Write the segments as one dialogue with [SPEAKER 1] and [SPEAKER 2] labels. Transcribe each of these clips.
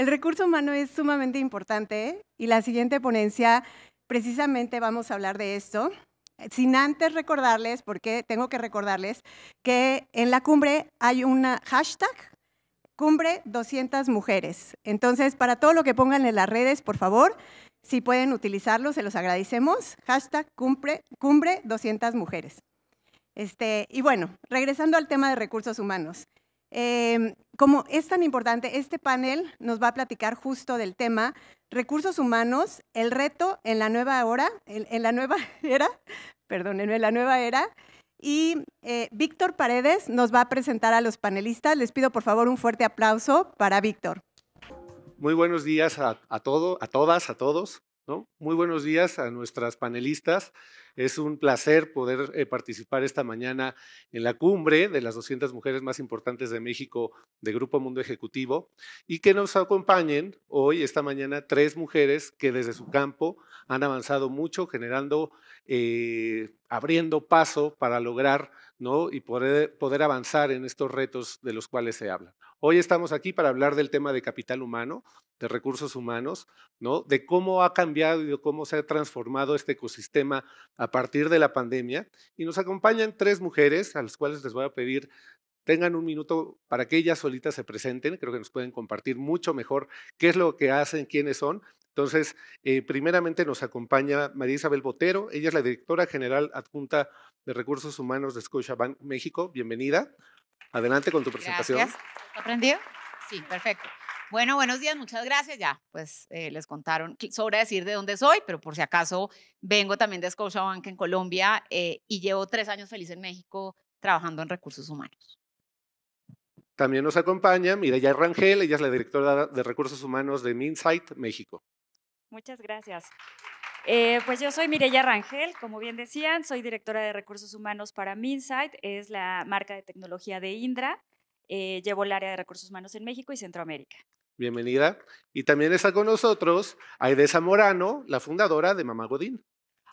[SPEAKER 1] El recurso humano es sumamente importante ¿eh? y la siguiente ponencia precisamente vamos a hablar de esto. Sin antes recordarles, porque tengo que recordarles, que en la cumbre hay una hashtag, cumbre 200 mujeres. Entonces, para todo lo que pongan en las redes, por favor, si pueden utilizarlo, se los agradecemos. Hashtag cumbre, cumbre 200 mujeres. Este, y bueno, regresando al tema de recursos humanos. Em, como es tan importante, este panel nos va a platicar justo del tema recursos humanos, el reto en la nueva hora, en, la nueva era, perdón, en la nueva era. Y eh, Víctor Paredes nos va a presentar a los panelistas. Les pido por favor un fuerte aplauso para Víctor.
[SPEAKER 2] Muy buenos días a, todos, a todas, a todos. Muy buenos días a nuestras panelistas. Es un placer poder eh, participar esta mañana en la cumbre de las 200 mujeres más importantes de México de Grupo Mundo Ejecutivo y que nos acompañen hoy, esta mañana, tres mujeres que desde su campo han avanzado mucho, generando, eh, abriendo paso para lograr y poder avanzar en estos retos de los cuales se habla. Hoy estamos aquí para hablar del tema de capital humano, de recursos humanos, ¿no? de cómo ha cambiado y de cómo se ha transformado este ecosistema a partir de la pandemia. Y nos acompañan tres mujeres a las cuales les voy a pedir tengan un minuto para que ellas solitas se presenten. Creo que nos pueden compartir mucho mejor qué es lo que hacen, quiénes son. Entonces, eh, primeramente nos acompaña María Isabel Botero. Ella es la directora general adjunta de Recursos Humanos de Scotiabank México. Bienvenida. Adelante con tu presentación. Gracias.
[SPEAKER 3] ¿Aprendido? Sí, perfecto. Bueno, buenos días, muchas gracias. Ya, pues eh, les contaron, sobra decir de dónde soy, pero por si acaso vengo también de Scotiabank en Colombia eh, y llevo tres años feliz en México trabajando en recursos humanos.
[SPEAKER 2] También nos acompaña Mireya Rangel, ella es la directora de recursos humanos de Minsight México.
[SPEAKER 4] Muchas gracias. Eh, pues yo soy Mireya Rangel, como bien decían, soy directora de recursos humanos para Minsight, es la marca de tecnología de Indra. Eh, llevo el área de recursos humanos en México y Centroamérica.
[SPEAKER 2] Bienvenida. Y también está con nosotros Aide Morano, la fundadora de Mamá Godín.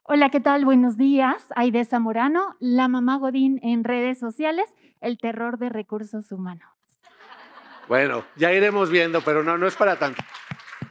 [SPEAKER 4] Hola, ¿qué tal? Buenos días. Aide
[SPEAKER 5] Morano, la Mamá Godín en redes sociales, el terror de recursos humanos.
[SPEAKER 2] Bueno, ya iremos viendo, pero no, no es para tanto.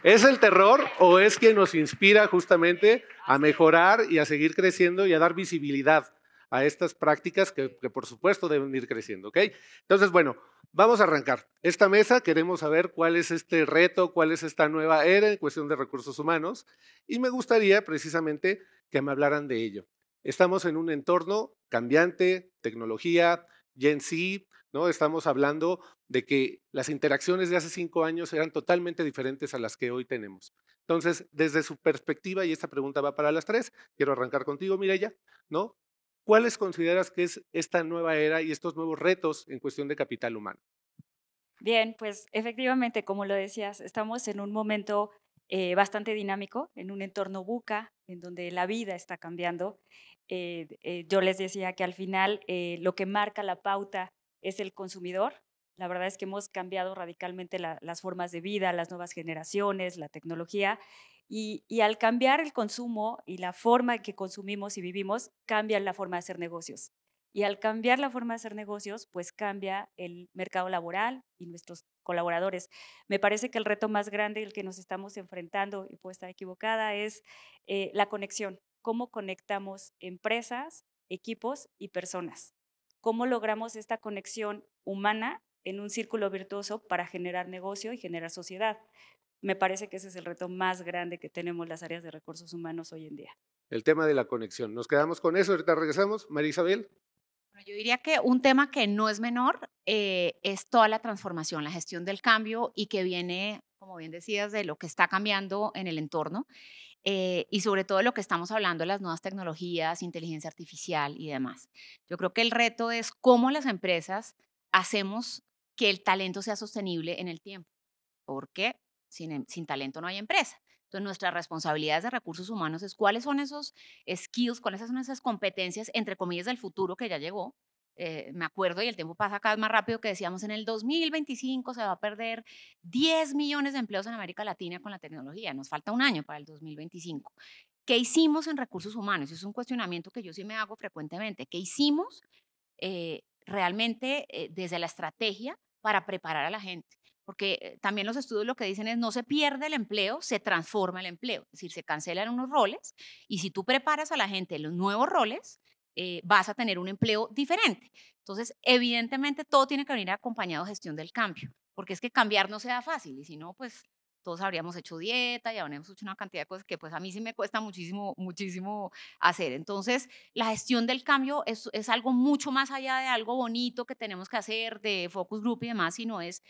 [SPEAKER 2] ¿Es el terror o es que nos inspira justamente a mejorar y a seguir creciendo y a dar visibilidad a estas prácticas que, por supuesto deben ir creciendo? ¿okay? Entonces, bueno, vamos a arrancar. Esta mesa queremos saber cuál es este reto, cuál es esta nueva era en cuestión de recursos humanos y me gustaría precisamente que me hablaran de ello. Estamos en un entorno cambiante, tecnología, Gen Z, Estamos hablando de que las interacciones de hace cinco años eran totalmente diferentes a las que hoy tenemos. Entonces, desde su perspectiva, y esta pregunta va para las tres, quiero arrancar contigo, Mireya, ¿no? ¿Cuáles consideras que es esta nueva era y estos nuevos retos en cuestión de capital humano?
[SPEAKER 4] Bien, pues efectivamente, como lo decías, estamos en un momento eh, bastante dinámico, en un entorno buca, en donde la vida está cambiando. Eh, eh, yo les decía que al final lo que marca la pauta es el consumidor. La verdad es que hemos cambiado radicalmente las formas de vida, las nuevas generaciones, la tecnología, y, al cambiar el consumo y la forma en que consumimos y vivimos, cambia la forma de hacer negocios. Y al cambiar la forma de hacer negocios, pues cambia el mercado laboral y nuestros colaboradores. Me parece que el reto más grande, el que nos estamos enfrentando, y puedo estar equivocada, es eh, la conexión. ¿Cómo conectamos empresas, equipos y personas? cómo logramos esta conexión humana en un círculo virtuoso para generar negocio y generar sociedad. Me parece que ese es el reto más grande que tenemos las áreas de recursos humanos hoy en día.
[SPEAKER 2] El tema de la conexión. Nos quedamos con eso, ahorita regresamos. María Isabel.
[SPEAKER 3] Yo diría que un tema que no es menor eh, es toda la transformación, la gestión del cambio y que viene, como bien decías, de lo que está cambiando en el entorno. Eh, y sobre todo lo que estamos hablando, las nuevas tecnologías, inteligencia artificial y demás. Yo creo que el reto es cómo las empresas hacemos que el talento sea sostenible en el tiempo, porque sin, em, sin talento no hay empresa. Entonces, nuestras responsabilidades de recursos humanos es cuáles son esos skills, cuáles son esas competencias, entre comillas, del futuro que ya llegó, eh, me acuerdo, y el tiempo pasa cada vez más rápido, que decíamos en el 2025 se va a perder 10 millones de empleos en América Latina con la tecnología. Nos falta un año para el 2025. ¿Qué hicimos en recursos humanos? Es un cuestionamiento que yo sí me hago frecuentemente. ¿Qué hicimos eh, realmente eh, desde la estrategia para preparar a la gente? Porque también los estudios lo que dicen es no se pierde el empleo, se transforma el empleo. Es decir, se cancelan unos roles y si tú preparas a la gente los nuevos roles, eh, vas a tener un empleo diferente. Entonces, evidentemente todo tiene que venir acompañado de gestión del cambio, porque es que cambiar no sea fácil y si no, pues todos habríamos hecho dieta y habríamos hecho una cantidad de cosas que pues a mí sí me cuesta muchísimo, muchísimo hacer. Entonces, la gestión del cambio es, es algo mucho más allá de algo bonito que tenemos que hacer de focus group y demás, sino es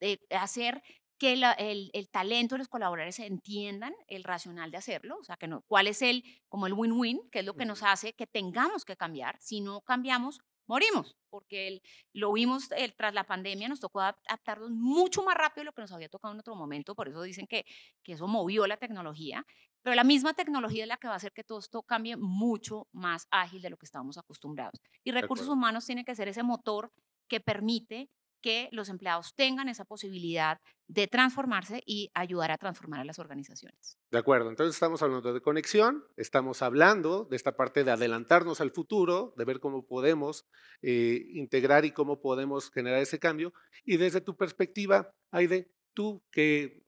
[SPEAKER 3] de hacer que el, el, talento de los colaboradores entiendan el racional de hacerlo, o sea, que no, cuál es el, como el win-win, que es lo que nos hace que tengamos que cambiar. Si no cambiamos, morimos, porque el, lo vimos tras la pandemia, nos tocó adaptarnos mucho más rápido de lo que nos había tocado en otro momento, por eso dicen que, que eso movió la tecnología, pero la misma tecnología es la que va a hacer que todo esto cambie mucho más ágil de lo que estábamos acostumbrados. Y recursos humanos tienen que ser ese motor que permite que los empleados tengan esa posibilidad de transformarse y ayudar a transformar a las organizaciones.
[SPEAKER 2] De acuerdo, entonces estamos hablando de conexión, estamos hablando de esta parte de adelantarnos al futuro, de ver cómo podemos eh, integrar y cómo podemos generar ese cambio. Y desde tu perspectiva, Aide, tú que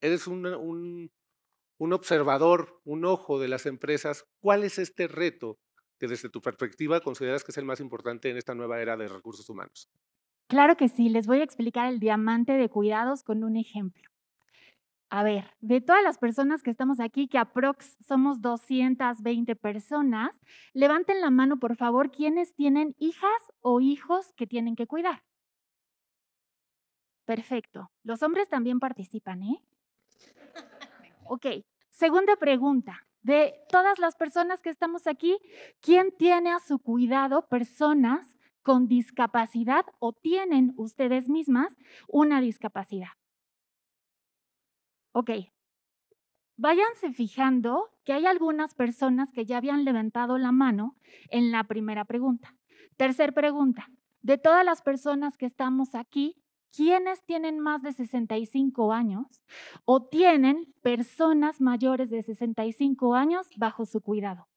[SPEAKER 2] eres un observador, un ojo de las empresas, ¿cuál es este reto que desde tu perspectiva consideras que es el más importante en esta nueva era de recursos humanos?
[SPEAKER 5] Claro que sí, les voy a explicar el diamante de cuidados con un ejemplo. A ver, de todas las personas que estamos aquí, que aprox somos 220 personas, levanten la mano, por favor, quienes tienen hijas o hijos que tienen que cuidar. Perfecto. Los hombres también participan, ¿eh? Ok. Segunda pregunta. De todas las personas que estamos aquí, ¿quién tiene a su cuidado personas con discapacidad o tienen ustedes mismas una discapacidad. Ok, váyanse fijando que hay algunas personas que ya habían levantado la mano en la primera pregunta. Tercer pregunta, de todas las personas que estamos aquí, ¿quiénes tienen más de 65 años o tienen personas mayores de 65 años bajo su cuidado?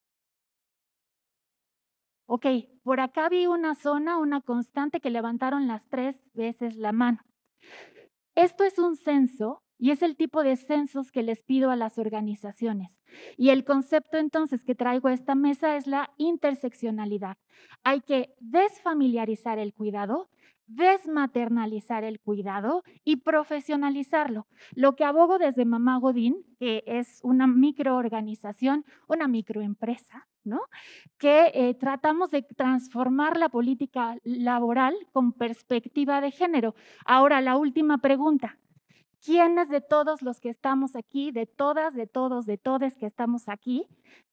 [SPEAKER 5] ok, por acá vi una zona, una constante que levantaron las tres veces la mano. Esto es un censo y es el tipo de censos que les pido a las organizaciones. Y el concepto entonces que traigo a esta mesa es la interseccionalidad. Hay que desfamiliarizar el cuidado desmaternalizar el cuidado y profesionalizarlo. Lo que abogo desde Mamá Godín, que es una microorganización, una microempresa, ¿no? que eh, tratamos de transformar la política laboral con perspectiva de género. Ahora, la última pregunta. ¿Quiénes de todos los que estamos aquí, de todas, de todos, de todes que estamos aquí,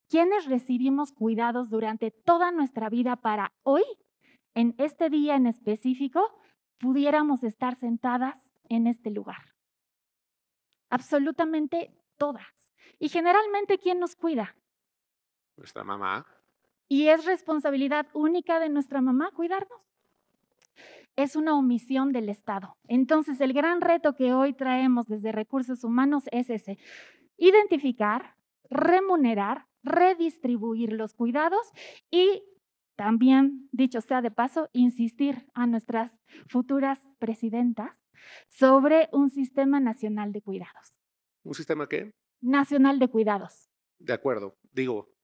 [SPEAKER 5] quiénes recibimos cuidados durante toda nuestra vida para hoy en este día en específico pudiéramos estar sentadas en este lugar. Absolutamente todas. Y generalmente, ¿quién nos cuida?
[SPEAKER 2] Nuestra mamá.
[SPEAKER 5] Y es responsabilidad única de nuestra mamá cuidarnos. Es una omisión del Estado. Entonces, el gran reto que hoy traemos desde recursos humanos es ese, identificar, remunerar, redistribuir los cuidados y también, dicho sea de paso, insistir a nuestras futuras presidentas sobre un sistema nacional de cuidados.
[SPEAKER 2] ¿Un sistema qué?
[SPEAKER 5] Nacional de cuidados.
[SPEAKER 2] De acuerdo. Digo,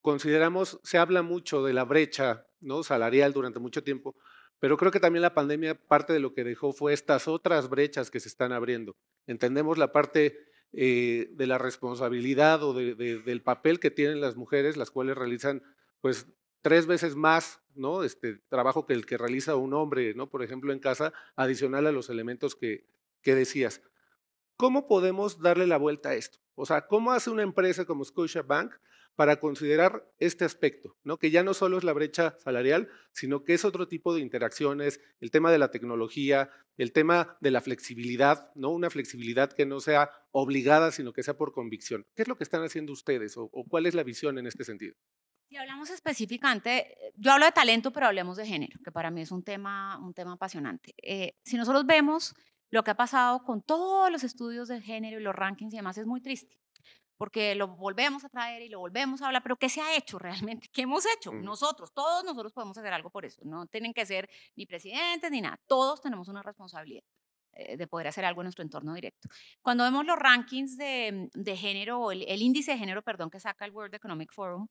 [SPEAKER 2] consideramos, se habla mucho de la brecha ¿no? salarial durante mucho tiempo, pero creo que también la pandemia parte de lo que dejó fue estas otras brechas que se están abriendo. Entendemos la parte eh, de la responsabilidad o del papel que tienen las mujeres, las cuales realizan pues tres veces más ¿no? este, trabajo que el que realiza un hombre, ¿no? por ejemplo, en casa, adicional a los elementos que, que decías. ¿Cómo podemos darle la vuelta a esto? O sea, ¿cómo hace una empresa como Scotiabank para considerar este aspecto, ¿no? que ya no solo es la brecha salarial, sino que es otro tipo de interacciones, el tema de la tecnología, el tema de la flexibilidad, ¿no? una flexibilidad que no sea obligada, sino que sea por convicción. ¿Qué es lo que están haciendo ustedes o cuál es la visión en este sentido?
[SPEAKER 3] Si hablamos específicamente, yo hablo de talento, pero hablemos de género, que para mí es un tema, un tema apasionante. Eh, si nosotros vemos lo que ha pasado con todos los estudios de género y los rankings y demás, es muy triste, porque lo volvemos a traer y lo volvemos a hablar, pero ¿qué se ha hecho realmente? ¿Qué hemos hecho? Mm. Nosotros, todos nosotros podemos hacer algo por eso, no tienen que ser ni presidentes ni nada, todos tenemos una responsabilidad eh, de poder hacer algo en nuestro entorno directo. Cuando vemos los rankings de, de género, el, el, índice de género, perdón, que saca el World Economic Forum,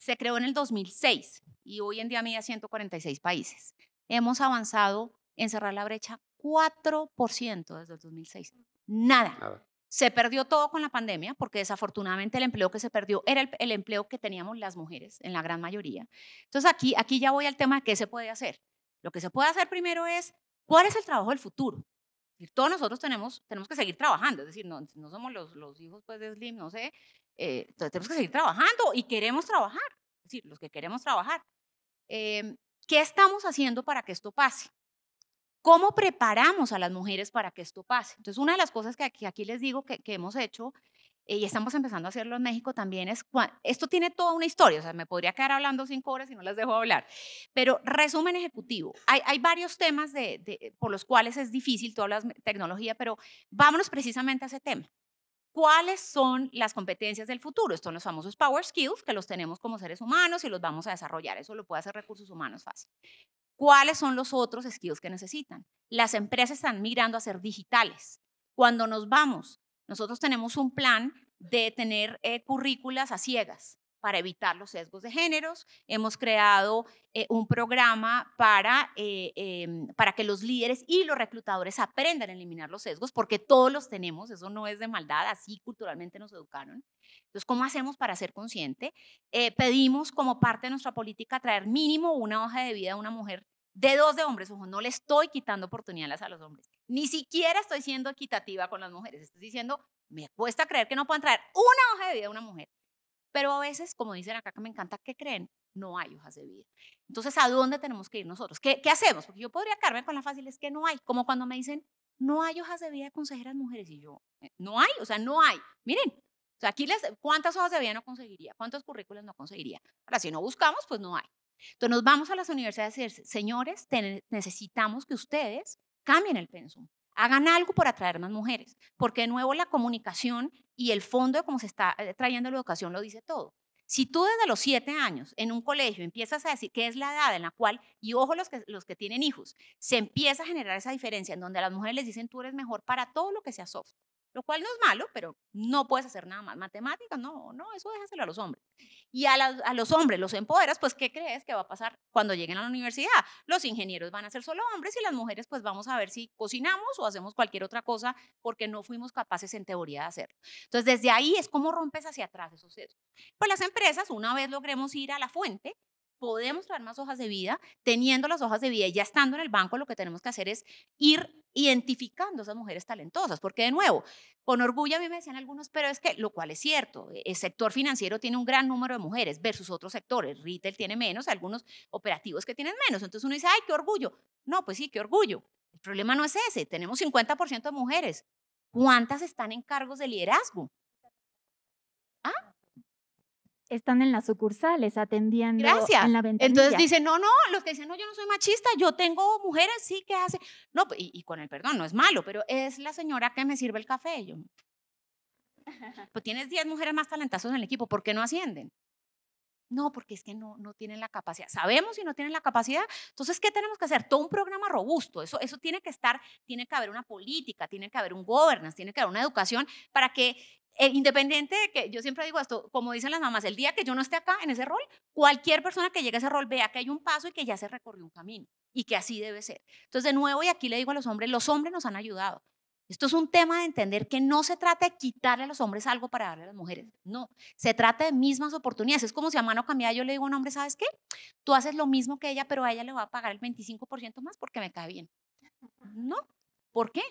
[SPEAKER 3] se creó en el 2006 y hoy en día mide 146 países. Hemos avanzado en cerrar la brecha 4% desde el 2006. Nada. Se perdió todo con la pandemia porque desafortunadamente el empleo que se perdió era el, empleo que teníamos las mujeres en la gran mayoría. Entonces aquí, aquí ya voy al tema de qué se puede hacer. Lo que se puede hacer primero es cuál es el trabajo del futuro. Y todos nosotros tenemos, tenemos que seguir trabajando, es decir, no, no somos los, hijos pues, de Slim, no sé, entonces eh, tenemos que seguir trabajando y queremos trabajar, es decir, los que queremos trabajar. Em, ¿Qué estamos haciendo para que esto pase? ¿Cómo preparamos a las mujeres para que esto pase? Entonces, una de las cosas que aquí, les digo que, hemos hecho eh, y estamos empezando a hacerlo en México también es, esto tiene toda una historia, o sea, me podría quedar hablando cinco horas y no las dejo hablar, pero resumen ejecutivo, hay, hay varios temas de, por los cuales es difícil, toda la tecnología, pero vámonos precisamente a ese tema cuáles son las competencias del futuro. Estos son los famosos power skills que los tenemos como seres humanos y los vamos a desarrollar. Eso lo puede hacer recursos humanos fácil. ¿Cuáles son los otros skills que necesitan? Las empresas están migrando a ser digitales. Cuando nos vamos, nosotros tenemos un plan de tener eh, currículas a ciegas para evitar los sesgos de géneros. Hemos creado eh, un programa para, eh, em, para que los líderes y los reclutadores aprendan a eliminar los sesgos, porque todos los tenemos, eso no es de maldad, así culturalmente nos educaron. Entonces, ¿cómo hacemos para ser consciente? Eh, pedimos como parte de nuestra política traer mínimo una hoja de vida a una mujer de dos de hombres, ojo, no le estoy quitando oportunidades a los hombres, ni siquiera estoy siendo equitativa con las mujeres, estoy diciendo, me cuesta creer que no puedan traer una hoja de vida a una mujer pero a veces, como dicen acá que me encanta, ¿qué creen? No hay hojas de vida. Entonces, ¿a dónde tenemos que ir nosotros? ¿Qué, hacemos? Porque yo podría quedarme con la fácil, es que no hay. Como cuando me dicen, no hay hojas de vida de consejeras mujeres. Y yo, eh, no hay, o sea, no hay. Miren, aquí les, ¿cuántas hojas de vida no conseguiría? ¿Cuántos currículos no conseguiría? Ahora, si no buscamos, pues no hay. Entonces, nos vamos a las universidades y decir, señores, necesitamos que ustedes cambien el pensum hagan algo por atraer más mujeres, porque de nuevo la comunicación y el fondo de cómo se está eh, trayendo la educación lo dice todo. Si tú desde los siete años en un colegio empiezas a decir qué es la edad en la cual, y ojo los que, los que tienen hijos, se empieza a generar esa diferencia en donde a las mujeres les dicen tú eres mejor para todo lo que sea soft, lo cual no es malo, pero no puedes hacer nada más. Matemáticas, no, no, eso déjaselo a los hombres. Y a, los hombres los empoderas, pues ¿qué crees que va a pasar cuando lleguen a la universidad? Los ingenieros van a ser solo hombres y las mujeres pues vamos a ver si cocinamos o hacemos cualquier otra cosa porque no fuimos capaces en teoría de hacerlo. Entonces desde ahí es como rompes hacia atrás esos Pues las empresas, una vez logremos ir a la fuente, podemos traer más hojas de vida, teniendo las hojas de vida y ya estando en el banco, lo que tenemos que hacer es ir identificando a esas mujeres talentosas, porque de nuevo, con orgullo a mí me decían algunos, pero es que, lo cual es cierto, e, el sector financiero tiene un gran número de mujeres versus otros sectores, retail tiene menos, algunos operativos que tienen menos, entonces uno dice, ay, qué orgullo. No, pues sí, qué orgullo. El problema no es ese, tenemos 50% de mujeres. ¿Cuántas están en cargos de liderazgo?
[SPEAKER 5] están en las sucursales atendiendo Gracias. en la ventanilla. Entonces dice no, no, los
[SPEAKER 3] que dicen, no, yo no soy machista, yo tengo mujeres, sí, que hace No, pues, y, con el perdón, no es malo, pero es la señora que me sirve el café. Yo, pues tienes 10 mujeres más talentosas en el equipo, ¿por qué no ascienden? No, porque es que no, no tienen la capacidad. Sabemos si no tienen la capacidad. Entonces, ¿qué tenemos que hacer? Todo un programa robusto. Eso, eso tiene que estar, tiene que haber una política, tiene que haber un governance, tiene que haber una educación para que eh, independiente de que yo siempre digo esto, como dicen las mamás, el día que yo no esté acá en ese rol, cualquier persona que llegue a ese rol vea que hay un paso y que ya se recorrió un camino y que así debe ser. Entonces, de nuevo, y aquí le digo a los hombres, los hombres nos han ayudado. Esto es un tema de entender que no se trata de quitarle a los hombres algo para darle a las mujeres. No, se trata de mismas oportunidades. Es como si a mano cambiada yo le digo a un hombre, ¿sabes qué? Tú haces lo mismo que ella, pero a ella le va a pagar el 25% más porque me cae bien. No, ¿por qué?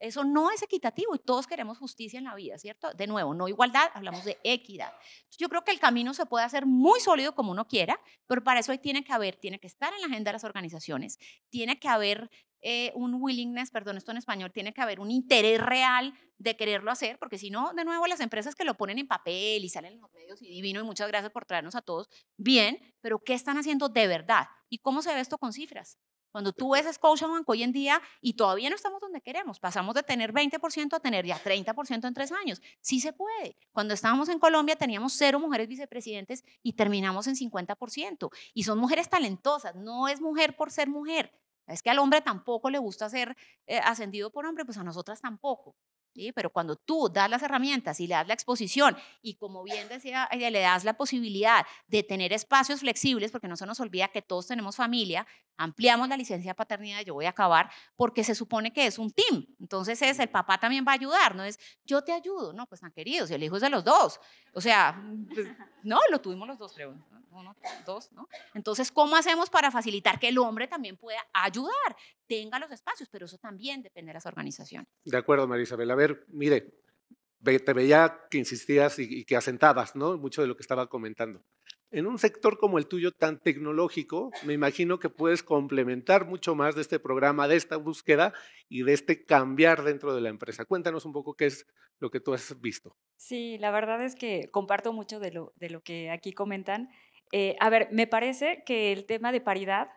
[SPEAKER 3] Eso no es equitativo y todos queremos justicia en la vida, ¿cierto? De nuevo, no igualdad, hablamos de equidad. Yo creo que el camino se puede hacer muy sólido como uno quiera, pero para eso ahí tiene que haber, tiene que estar en la agenda de las organizaciones, tiene que haber eh, un willingness, perdón, esto en español, tiene que haber un interés real de quererlo hacer, porque si no, de nuevo, las empresas que lo ponen en papel y salen en los medios y divino, y muchas gracias por traernos a todos, bien, pero ¿qué están haciendo de verdad? ¿Y cómo se ve esto con cifras? Cuando tú ves Scotia Bank hoy en día y todavía no estamos donde queremos, pasamos de tener 20% a tener ya 30% en tres años. Sí se puede. Cuando estábamos en Colombia teníamos cero mujeres vicepresidentes y terminamos en 50%. Y son mujeres talentosas, no es mujer por ser mujer. Es que al hombre tampoco le gusta ser eh, ascendido por hombre, pues a nosotras tampoco. Pero cuando tú das las herramientas y le das la exposición y como bien decía, eh, le das la posibilidad de tener espacios flexibles, porque no se nos olvida que todos tenemos familia, ampliamos la licencia de paternidad, yo voy a acabar, porque se supone que es un team. Entonces es, el papá también va a ayudar, no es yo te ayudo, no, pues tan queridos, si el hijo es de los dos. O sea, mm, pues, no, lo tuvimos los dos, creo. Uno, dos, ¿no? Entonces, ¿cómo hacemos para facilitar que el hombre también pueda ayudar, tenga los espacios? Pero eso también depende de las organizaciones.
[SPEAKER 2] De acuerdo, A mire, te veía que insistías y, que asentabas, ¿no? Mucho de lo que estaba comentando. En un sector como el tuyo, tan tecnológico, me imagino que puedes complementar mucho más de este programa, de esta búsqueda y de este cambiar dentro de la empresa. Cuéntanos un poco qué es lo que tú has visto.
[SPEAKER 4] Sí, la verdad es que comparto mucho de lo, de lo que aquí comentan. Eh, a ver, me parece que el tema de paridad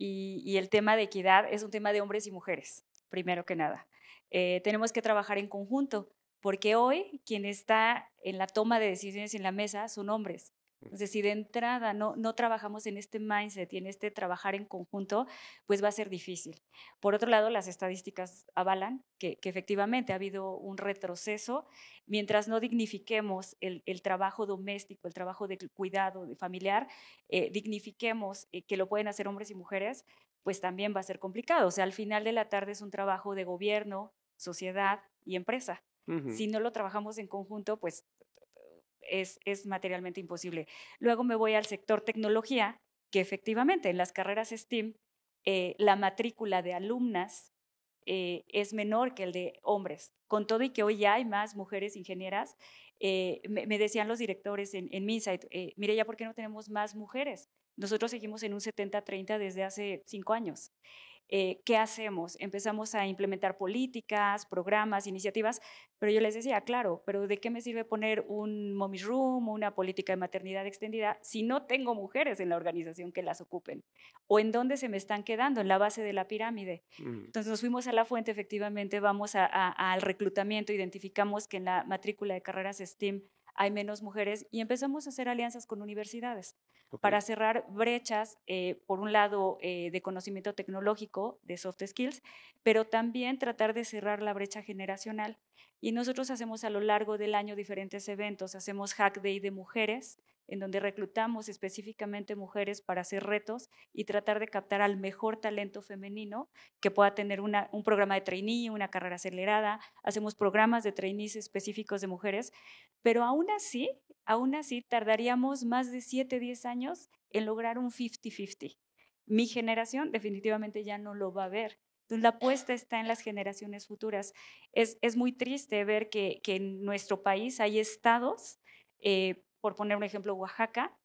[SPEAKER 4] y el tema de equidad es un tema de hombres y mujeres, primero que nada. Eh, tenemos que trabajar en conjunto, porque hoy quien está en la toma de decisiones en la mesa son hombres. Mm. Entonces, si de entrada no, no trabajamos en este mindset y en este trabajar en conjunto, pues va a ser difícil. Por otro lado, las estadísticas avalan que, efectivamente ha habido un retroceso. Mientras no dignifiquemos el, trabajo doméstico, el trabajo de cuidado de familiar, eh, dignifiquemos eh, que lo pueden hacer hombres y mujeres, pues también va a ser complicado. O sea, al final de la tarde es un trabajo de gobierno, sociedad y empresa. Si no lo trabajamos en conjunto, pues es, materialmente imposible. Luego me voy al sector tecnología, que efectivamente en las carreras STEAM eh, la matrícula de alumnas eh, es menor que el de hombres. Con todo y que hoy ya hay más mujeres ingenieras, eh, me, decían los directores en, en Minsight, mire ya, ¿por qué no tenemos más mujeres? Nosotros seguimos en un 70-30 desde hace cinco años. Eh, ¿Qué hacemos? Empezamos a implementar políticas, programas, iniciativas, pero yo les decía, claro, pero ¿de qué me sirve poner un mommy room, o una política de maternidad extendida, si no tengo mujeres en la organización que las ocupen? ¿O en dónde se me están quedando? En la base de la pirámide. Mm. Entonces nos fuimos a la fuente, efectivamente, vamos al reclutamiento, identificamos que en la matrícula de carreras STEAM hay menos mujeres y empezamos a hacer alianzas con universidades para cerrar brechas, eh, por un lado, eh, de conocimiento tecnológico, de soft skills, pero también tratar de cerrar la brecha generacional. Y nosotros hacemos a lo largo del año diferentes eventos, hacemos Hack Day de mujeres, en donde reclutamos específicamente mujeres para hacer retos y tratar de captar al mejor talento femenino que pueda tener un programa de trainee, una carrera acelerada. Hacemos programas de trainees específicos de mujeres, pero aún así, aún así tardaríamos más de 7, 10 años en lograr un 50-50. Mi generación definitivamente ya no lo va a ver. Entonces, la apuesta está en las generaciones futuras. Es, muy triste ver que, en nuestro país hay estados eh, por poner un ejemplo, Oaxaca,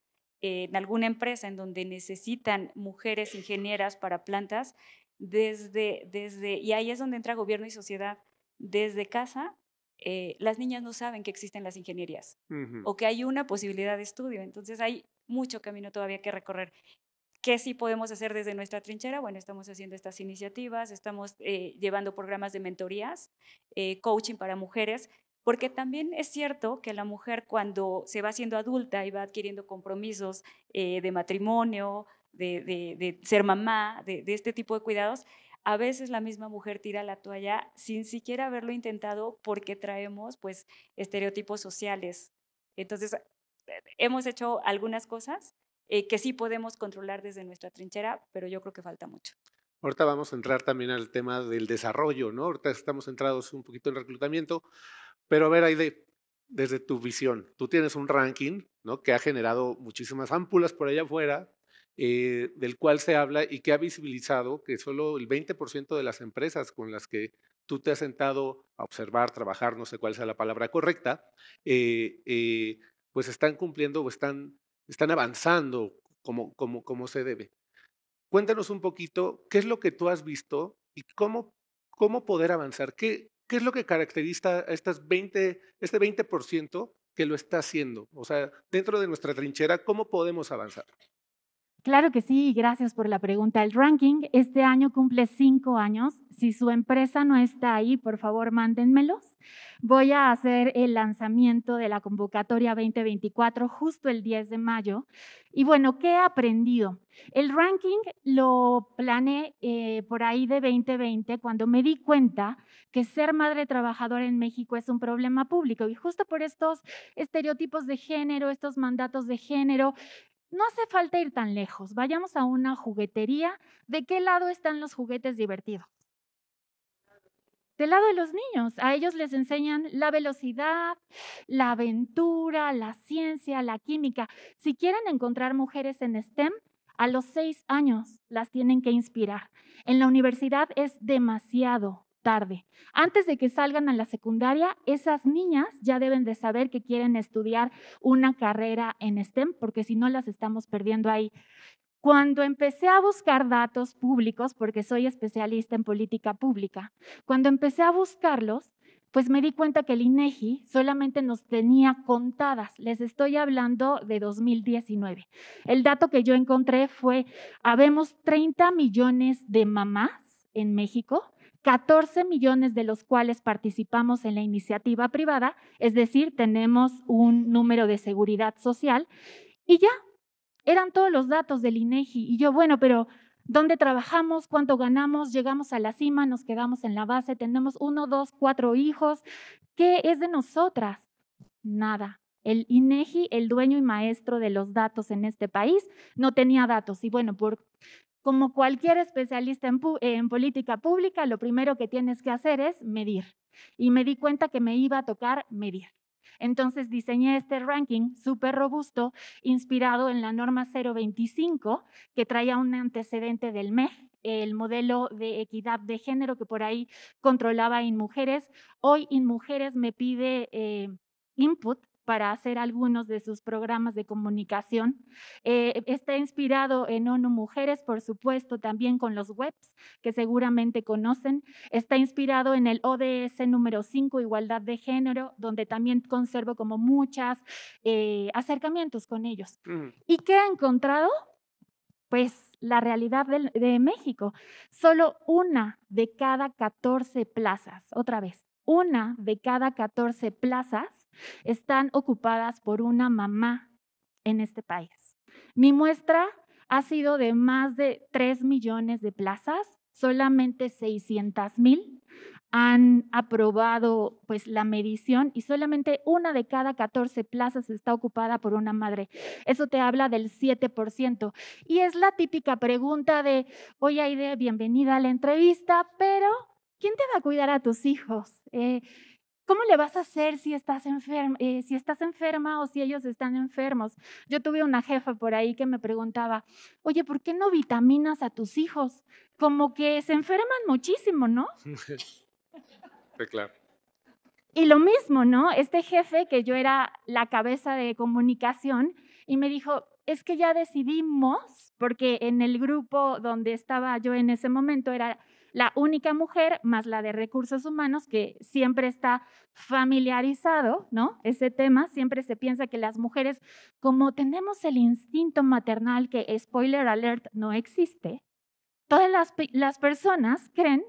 [SPEAKER 4] eh, en alguna empresa en donde necesitan mujeres ingenieras para plantas, desde, desde, y ahí es donde entra gobierno y sociedad, desde casa, eh, las niñas no saben que existen las ingenierías o que hay una posibilidad de estudio. Entonces hay mucho camino todavía que recorrer. ¿Qué sí podemos hacer desde nuestra trinchera? Bueno, estamos haciendo estas iniciativas, estamos eh, llevando programas de mentorías, coaching para mujeres, porque también es cierto que la mujer cuando se va siendo adulta y va adquiriendo compromisos eh, de matrimonio, de, ser mamá, de, este tipo de cuidados, a veces la misma mujer tira la toalla sin siquiera haberlo intentado porque traemos pues estereotipos sociales. Entonces, eh, hemos hecho algunas cosas eh, que sí podemos controlar desde nuestra trinchera, pero yo creo que falta mucho.
[SPEAKER 2] Ahorita vamos a entrar también al tema del desarrollo, ¿no? Ahorita estamos centrados un poquito en reclutamiento, pero a ver, Aide, desde tu visión, tú tienes un ranking ¿no? que ha generado muchísimas ámpulas por allá afuera, eh, del cual se habla y que ha visibilizado que solo el 20% de las empresas con las que tú te has sentado a observar, trabajar, no sé cuál sea la palabra correcta, eh, eh, pues están cumpliendo o están, están avanzando como, como, como se debe. Cuéntanos un poquito qué es lo que tú has visto y cómo, cómo poder avanzar. ¿Qué, ¿Qué es lo que caracteriza a estas 20, este 20% que lo está haciendo? O sea, dentro de nuestra trinchera, ¿cómo podemos avanzar?
[SPEAKER 5] Claro que sí, gracias por la pregunta. El ranking este año cumple cinco años. Si su empresa no está ahí, por favor, mándenmelos. Voy a hacer el lanzamiento de la convocatoria 2024 justo el 10 de mayo. Y bueno, ¿qué he aprendido? El ranking lo planeé eh, por ahí de 2020 cuando me di cuenta que ser madre trabajadora en México es un problema público y justo por estos estereotipos de género, estos mandatos de género, no hace falta ir tan lejos. Vayamos a una juguetería. ¿De qué lado están los juguetes divertidos? Del lado de los niños. A ellos les enseñan la velocidad, la aventura, la ciencia, la química. Si quieren encontrar mujeres en STEM, a los seis años las tienen que inspirar. En la universidad es demasiado tarde. Antes de que salgan a la secundaria, esas niñas ya deben de saber que quieren estudiar una carrera en STEM, porque si no las estamos perdiendo ahí. Cuando empecé a buscar datos públicos, porque soy especialista en política pública, cuando empecé a buscarlos, pues me di cuenta que el INEGI solamente nos tenía contadas. Les estoy hablando de 2019. El dato que yo encontré fue, habemos 30 millones de mamás en México 14 millones de los cuales participamos en la iniciativa privada, es decir, tenemos un número de seguridad social, y ya, eran todos los datos del INEGI. Y yo, bueno, pero ¿dónde trabajamos? ¿Cuánto ganamos? ¿Llegamos a la cima? ¿Nos quedamos en la base? ¿Tenemos uno, dos, cuatro hijos? ¿Qué es de nosotras? Nada. El INEGI, el dueño y maestro de los datos en este país, no tenía datos. Y bueno, por como cualquier especialista en, política pública, lo primero que tienes que hacer es medir. Y me di cuenta que me iba a tocar medir. Entonces diseñé este ranking súper robusto, inspirado en la norma 025, que traía un antecedente del ME, el modelo de equidad de género que por ahí controlaba InMujeres. Hoy InMujeres me pide eh, input para hacer algunos de sus programas de comunicación. Eh, está inspirado en ONU Mujeres, por supuesto, también con los webs que seguramente conocen. Está inspirado en el ODS número 5, Igualdad de Género, donde también conservo como muchas eh, acercamientos con ellos. Mm. ¿Y qué ha encontrado? Pues la realidad de, de México. Solo una de cada 14 plazas, otra vez, una de cada 14 plazas están ocupadas por una mamá en este país. Mi muestra ha sido de más de 3 millones de plazas, solamente 600 mil han aprobado pues la medición y solamente una de cada 14 plazas está ocupada por una madre. Eso te habla del 7%. Y es la típica pregunta de, oye Aide, bienvenida a la entrevista, pero ¿quién te va a cuidar a tus hijos? Eh, ¿Cómo le vas a hacer eh, si estás, enferma, o si ellos están enfermos? Yo tuve una jefa por ahí que me preguntaba, oye, ¿por qué no vitaminas a tus hijos? Como que se enferman muchísimo, ¿no? Sí, claro. Y lo mismo, ¿no? Este jefe, que yo era la cabeza de comunicación, y me dijo, es que ya decidimos, porque en el grupo donde estaba yo en ese momento era la única mujer más la de recursos humanos, que siempre está familiarizado, ¿no? Ese tema, siempre se piensa que las mujeres, como tenemos el instinto maternal que, spoiler alert, no existe, todas las, personas creen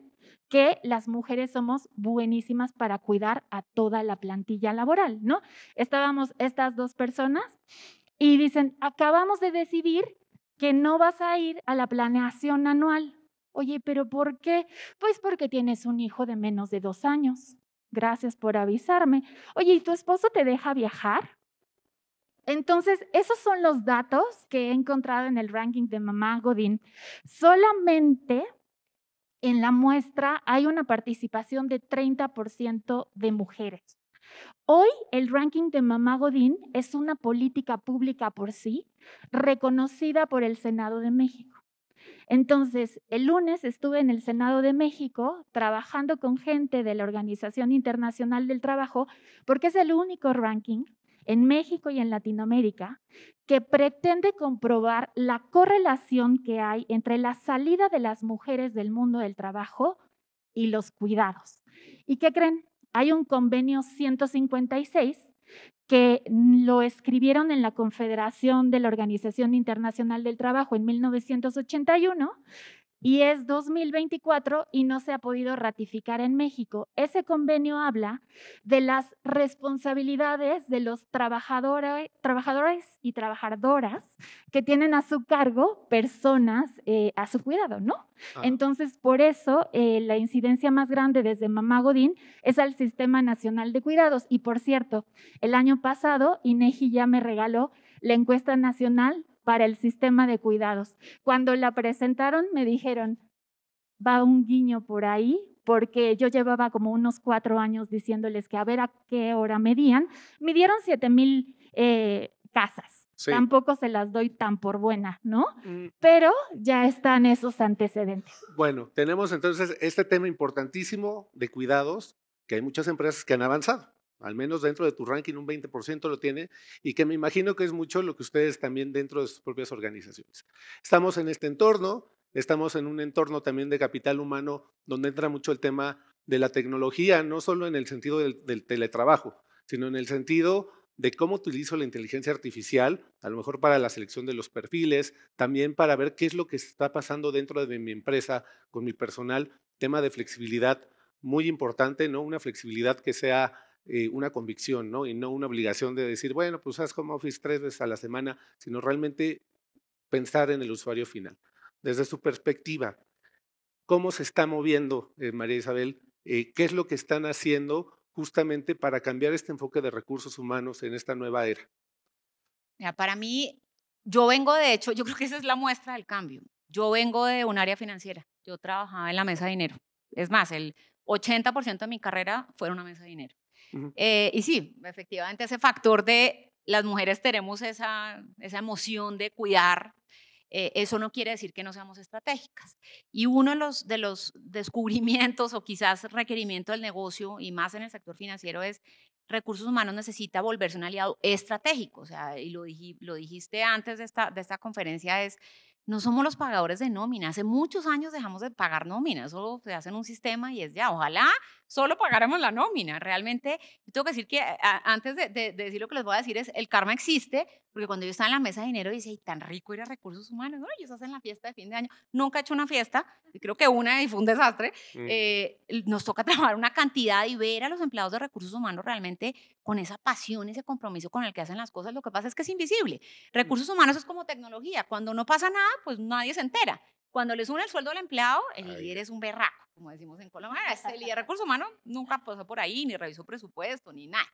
[SPEAKER 5] que las mujeres somos buenísimas para cuidar a toda la plantilla laboral, ¿no? Estábamos estas dos personas y dicen, acabamos de decidir que no vas a ir a la planeación anual. Oye, pero ¿por qué? Pues porque tienes un hijo de menos de dos años. Gracias por avisarme. Oye, ¿y tu esposo te deja viajar? Entonces, esos son los datos que he encontrado en el ranking de Mamá Godín. Solamente en la muestra hay una participación de 30% de mujeres. Hoy el ranking de Mamá Godín es una política pública por sí, reconocida por el Senado de México. Entonces, el lunes estuve en el Senado de México trabajando con gente de la Organización Internacional del Trabajo, porque es el único ranking en México y en Latinoamérica que pretende comprobar la correlación que hay entre la salida de las mujeres del mundo del trabajo y los cuidados. ¿Y qué creen? Hay un convenio 156 que lo escribieron en la Confederación de la Organización Internacional del Trabajo en 1981 y es 2024 y no se ha podido ratificar en México. Ese convenio habla de las responsabilidades de los trabajadores, y trabajadoras que tienen a su cargo personas eh, a su cuidado, ¿no? Entonces, por eso eh, la incidencia más grande desde Mamá Godín es al Sistema Nacional de Cuidados. Y por cierto, el año pasado, INEGI ya me regaló la encuesta nacional para el sistema de cuidados. Cuando la presentaron me dijeron, va un guiño por ahí, porque yo llevaba como unos cuatro años diciéndoles que a ver a qué hora medían. Midieron siete mil eh, casas. Tampoco se las doy tan por buena, ¿no? Mm. Pero ya están esos antecedentes.
[SPEAKER 2] Bueno, tenemos entonces este tema importantísimo de cuidados, que hay muchas empresas que han avanzado al menos dentro de tu ranking un 20% lo tiene y que me imagino que es mucho lo que ustedes también dentro de sus propias organizaciones. Estamos en este entorno, estamos en un entorno también de capital humano donde entra mucho el tema de la tecnología, no solo en el sentido del, teletrabajo, sino en el sentido de cómo utilizo la inteligencia artificial, a lo mejor para la selección de los perfiles, también para ver qué es lo que está pasando dentro de mi empresa con mi personal, tema de flexibilidad muy importante, ¿no? Una flexibilidad que sea eh, una convicción, ¿no? Y no una obligación de decir, bueno, pues haz como office tres veces a la semana, sino realmente pensar en el usuario final. Desde su perspectiva, ¿cómo se está moviendo eh, María Isabel? Eh, ¿Qué es lo que están haciendo justamente para cambiar este enfoque de recursos humanos en esta nueva era?
[SPEAKER 3] para mí, yo vengo de hecho, yo creo que esa es la muestra del cambio. Yo vengo de un área financiera. Yo trabajaba en la mesa de dinero. Es más, el 80% de mi carrera fue en una mesa de dinero. Eh, y sí, efectivamente ese factor de las mujeres tenemos esa, emoción de cuidar, eh, eso no quiere decir que no seamos estratégicas. Y uno de los, de los descubrimientos o quizás requerimiento del negocio y más en el sector financiero es recursos humanos necesita volverse un aliado estratégico. O sea, y lo, lo dijiste antes de esta, de esta conferencia, es no somos los pagadores de nómina. Hace muchos años dejamos de pagar nómina, solo se hace en un sistema y es ya, ojalá solo pagáramos la nómina. Realmente, tengo que decir que eh, antes de, decir lo que les voy a decir es, el karma existe, porque cuando yo estaba en la mesa de dinero dice, y tan rico era recursos humanos, no, ellos hacen la fiesta de fin de año. Nunca he hecho una fiesta, y creo que una y fue un desastre. Mm. Eh, nos toca trabajar una cantidad y ver a los empleados de recursos humanos realmente con esa pasión, ese compromiso con el que hacen las cosas. Lo que pasa es que es invisible. Mm. Recursos humanos es como tecnología, cuando no pasa nada, pues nadie se entera. Cuando le suben el sueldo al empleado, el líder es un berraco, como decimos en Colombia. Ah, el este líder de recursos humanos nunca pasó por ahí, ni revisó presupuesto, ni nada.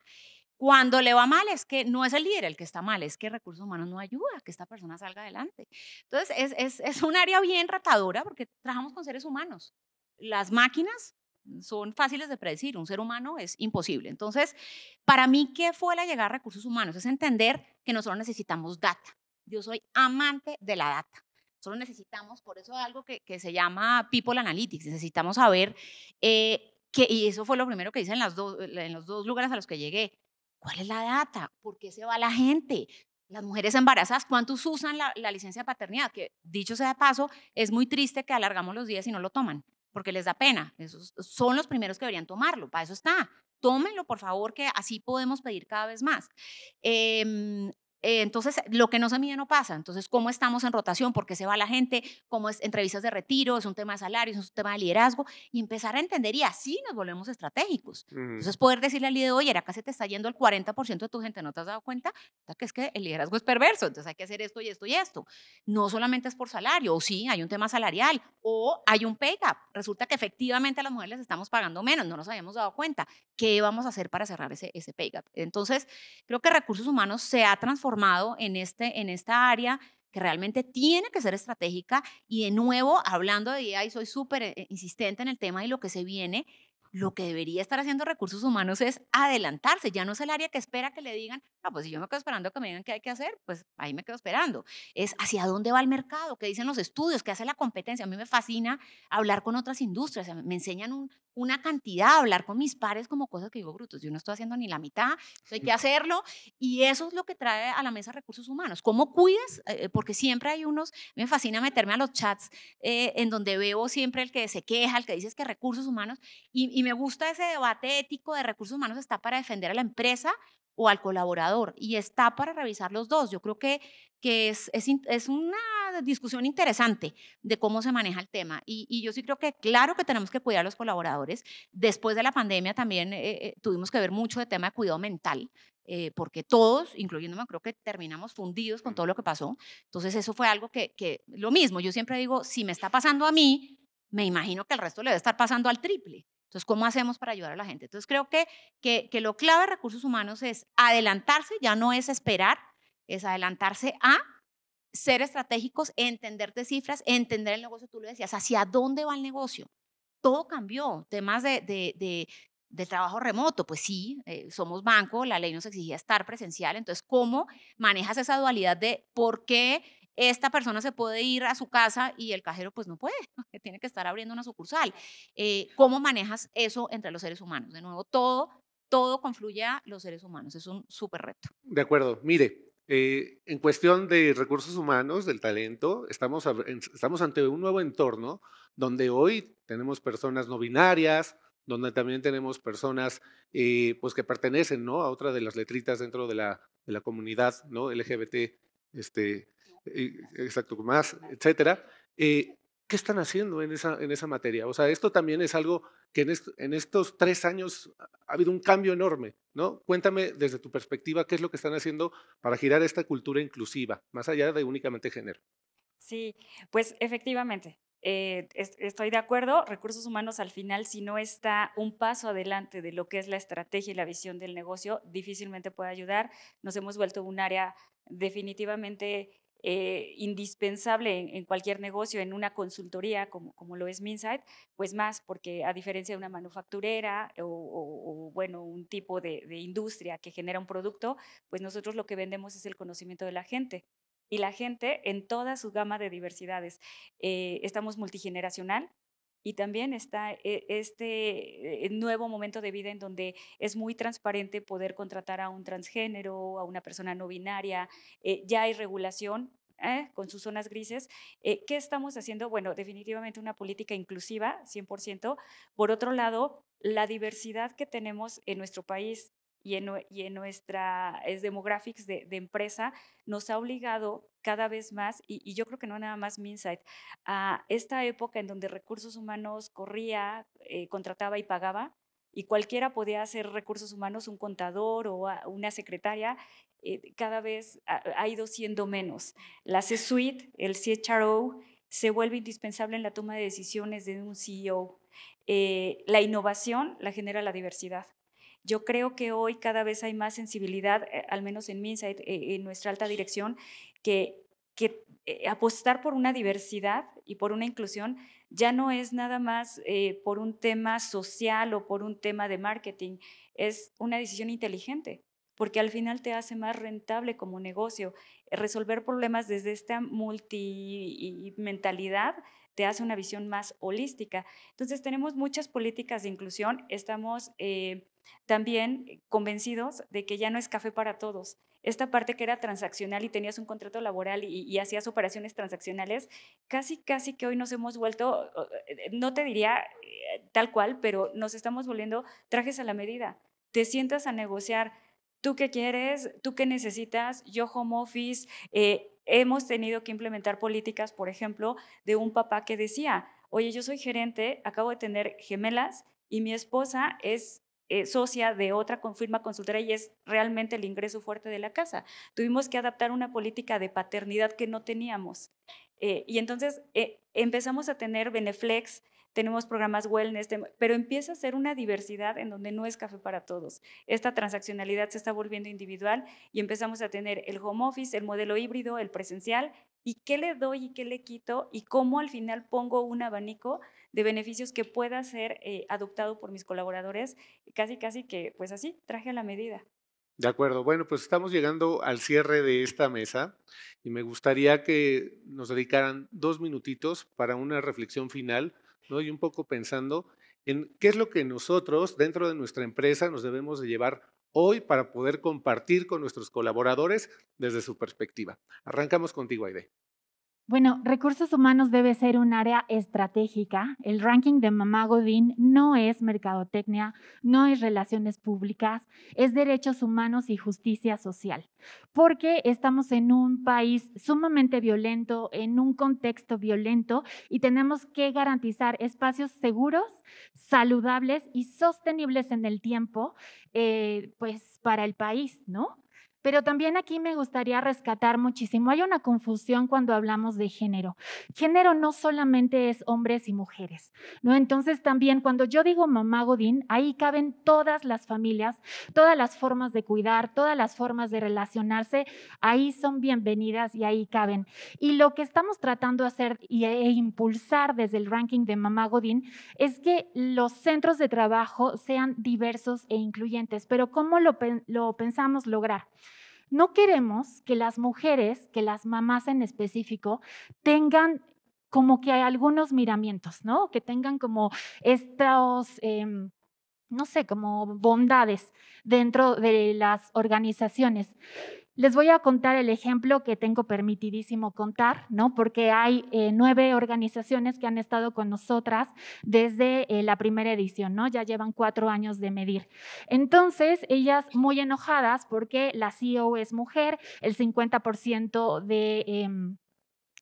[SPEAKER 3] Cuando le va mal es que no es el líder el que está mal, es que recursos humanos no ayuda que esta persona salga adelante. Entonces, es, es, es un área bien ratadora porque trabajamos con seres humanos. Las máquinas son fáciles de predecir, un ser humano es imposible. Entonces, para mí, ¿qué fue la llegada a recursos humanos? Es entender que nosotros necesitamos data. Yo soy amante de la data. Solo necesitamos, por eso algo que, se llama People Analytics, necesitamos saber, eh, que, y eso fue lo primero que hice en, los dos lugares a los que llegué, ¿cuál es la data? ¿Por qué se va la gente? Las mujeres embarazadas, ¿cuántos usan la, licencia de paternidad? Que dicho sea de paso, es muy triste que alargamos los días y no lo toman, porque les da pena. Esos son los primeros que deberían tomarlo, para eso está tómenlo, por favor, que así podemos pedir cada vez más. Em, eh, entonces, lo que no se mide no pasa. Entonces, ¿cómo estamos en rotación? ¿Por qué se va la gente? ¿Cómo es entrevistas de retiro? ¿Es un tema de salario, ¿Es un tema de liderazgo? Y empezar a entender y así nos volvemos estratégicos. Entonces, poder decirle al líder, oye, acá se te está yendo el 40% de tu gente, ¿no te has dado cuenta? Que es que el liderazgo es perverso, entonces hay que hacer esto y esto y esto. No solamente es por salario, o sí, hay un tema salarial, o hay un pay gap. Resulta que efectivamente a las mujeres les estamos pagando menos, no nos habíamos dado cuenta. ¿Qué vamos a hacer para cerrar ese, ese pay gap? Entonces, creo que recursos humanos se ha transformado formado en, este, en esta área que realmente tiene que ser estratégica y de nuevo, hablando de IA, y soy súper eh, insistente en el tema y lo que se viene, lo que debería estar haciendo recursos humanos es adelantarse, ya no es el área que espera que le digan, no, pues si yo me quedo esperando que me digan qué hay que hacer, pues ahí me quedo esperando. Es hacia dónde va el mercado, qué dicen los estudios, qué hace la competencia. A mí me fascina hablar con otras industrias, me enseñan un, una cantidad, hablar con mis pares como cosas que digo, brutos, yo no estoy haciendo ni la mitad, hay que hacerlo. Y eso es lo que trae a la mesa recursos humanos. ¿Cómo cuidas? Eh, eh, porque siempre hay unos, me fascina meterme a los chats eh, en donde veo siempre el que se queja, el que es que recursos humanos, y me gusta ese debate ético de recursos humanos está para defender a la empresa o al colaborador y está para revisar los dos. Yo creo que, que es, es, es una discusión interesante de cómo se maneja el tema. Y, yo sí creo que claro que tenemos que cuidar a los colaboradores. Después de la pandemia también eh, eh, tuvimos que ver mucho de tema de cuidado mental. Eh, porque todos, incluyéndome, creo que terminamos fundidos con todo lo que pasó. Entonces, eso fue algo que, que lo mismo, yo siempre digo, si me está pasando a mí, me imagino que al resto le debe estar pasando al triple. Entonces, ¿cómo hacemos para ayudar a la gente? Entonces, creo que, que, lo clave de recursos humanos es adelantarse, ya no es esperar, es adelantarse a ser estratégicos, entenderte cifras, entender el negocio, tú lo decías, hacia dónde va el negocio. Todo cambió, temas de, de, de trabajo remoto, pues sí, eh, somos banco, la ley nos exigía estar presencial, entonces, ¿cómo manejas esa dualidad de por qué esta persona se puede ir a su casa y el cajero pues no puede, tiene que estar abriendo una sucursal. Eh, ¿Cómo manejas eso entre los seres humanos? De nuevo, todo, todo confluye a los seres humanos, es un súper reto.
[SPEAKER 2] De acuerdo, mire, eh, en cuestión de recursos humanos, del talento, estamos, estamos ante un nuevo entorno donde hoy tenemos personas no binarias, donde también tenemos personas eh, pues que pertenecen ¿no? a otra de las letritas dentro de la, la comunidad ¿no? LGBT este, eh, exacto, más, etcétera. Eh, ¿Qué están haciendo en esa, en esa materia? O sea, esto también es algo que en, estos tres años ha habido un cambio enorme, ¿no? Cuéntame desde tu perspectiva qué es lo que están haciendo para girar esta cultura inclusiva, más allá de únicamente género.
[SPEAKER 4] Sí, pues efectivamente, eh, estoy de acuerdo, recursos humanos al final, si no está un paso adelante de lo que es la estrategia y la visión del negocio, difícilmente puede ayudar. Nos hemos vuelto un área definitivamente eh, indispensable en, cualquier negocio, en una consultoría como, lo es Minsight, pues más, porque a diferencia de una manufacturera o, bueno, un tipo de, industria que genera un producto, pues nosotros lo que vendemos es el conocimiento de la gente. Y la gente en toda su gama de diversidades. Eh, estamos multigeneracional, y también está e, este eh, nuevo momento de vida en donde es muy transparente poder contratar a un transgénero, a una persona no binaria, eh, ya hay regulación. ¿eh? con sus zonas grises. ¿Qué estamos haciendo? Bueno, definitivamente una política inclusiva, 100%. Por otro lado, la diversidad que tenemos en nuestro país, y en, nuestra es demographics de, empresa nos ha obligado cada vez más, y, yo creo que no nada más Minsight, a esta época en donde recursos humanos corría, eh, contrataba y pagaba, y cualquiera podía hacer recursos humanos, un contador o una secretaria, eh, cada vez ha, ido siendo menos. La C-Suite, el CHRO, se vuelve indispensable en la toma de decisiones de un CEO. Eh, la innovación la genera la diversidad. Yo creo que hoy cada vez hay más sensibilidad, eh, al menos en Minsight, eh, en nuestra alta dirección, que, que eh, apostar por una diversidad y por una inclusión ya no es nada más por un tema social o por un tema de marketing, es una decisión inteligente, porque al final te hace más rentable como negocio. Resolver problemas desde esta multimentalidad te hace una visión más holística. Entonces tenemos muchas políticas de inclusión, estamos... También eh, convencidos de que ya no es café para todos. Esta parte que era transaccional y tenías un contrato laboral y, hacías operaciones transaccionales, casi, casi que hoy nos hemos vuelto, eh, no te diría eh, tal cual, pero nos estamos volviendo trajes a la medida. Te sientas a negociar, ¿Tú qué quieres? ¿Tú qué necesitas? Yo home office. hemos tenido que implementar políticas, por ejemplo, de un papá que decía, oye, yo soy gerente, acabo de tener gemelas y mi esposa es eh, socia de otra con firma consultora y es realmente el ingreso fuerte de la casa. Tuvimos que adaptar una política de paternidad que no teníamos. Eh, y entonces eh, empezamos a tener Beneflex, tenemos programas wellness, pero empieza a ser una diversidad en donde no es café para todos. Esta transaccionalidad se está volviendo individual y empezamos a tener el home office, el modelo híbrido, el presencial, y qué le doy y qué le quito y cómo al final pongo un abanico de beneficios que pueda ser eh, adoptado por mis colaboradores, casi casi que pues así, traje a la medida.
[SPEAKER 2] De acuerdo, bueno, pues estamos llegando al cierre de esta mesa y me gustaría que nos dedicaran dos minutitos para una reflexión final ¿no? y un poco pensando en qué es lo que nosotros dentro de nuestra empresa nos debemos de llevar hoy para poder compartir con nuestros colaboradores desde su perspectiva. Arrancamos contigo, Aide.
[SPEAKER 5] Bueno, recursos humanos debe ser un área estratégica. El ranking de Mamá Godín no es mercadotecnia, no es relaciones públicas, es derechos humanos y justicia social, porque estamos en un país sumamente violento, en un contexto violento y tenemos que garantizar espacios seguros, saludables y sostenibles en el tiempo, eh, pues para el país, ¿no? Pero también aquí me gustaría rescatar muchísimo, hay una confusión cuando hablamos de género. Género no solamente es hombres y mujeres, ¿no? Entonces también cuando yo digo mamá Godín, ahí caben todas las familias, todas las formas de cuidar, todas las formas de relacionarse, ahí son bienvenidas y ahí caben. Y lo que estamos tratando de hacer e impulsar desde el ranking de mamá Godín es que los centros de trabajo sean diversos e incluyentes. Pero ¿cómo lo pensamos lograr? No queremos que las mujeres, que las mamás en específico, tengan como que hay algunos miramientos, ¿no? Que tengan como estos... Em, no sé, como bondades dentro de las organizaciones. Les voy a contar el ejemplo que tengo permitidísimo contar, ¿no? Porque hay eh, nueve organizaciones que han estado con nosotras desde eh, la primera edición, ¿no? Ya llevan cuatro años de medir. Entonces, ellas muy enojadas porque la CEO es mujer, el 50% de... Em,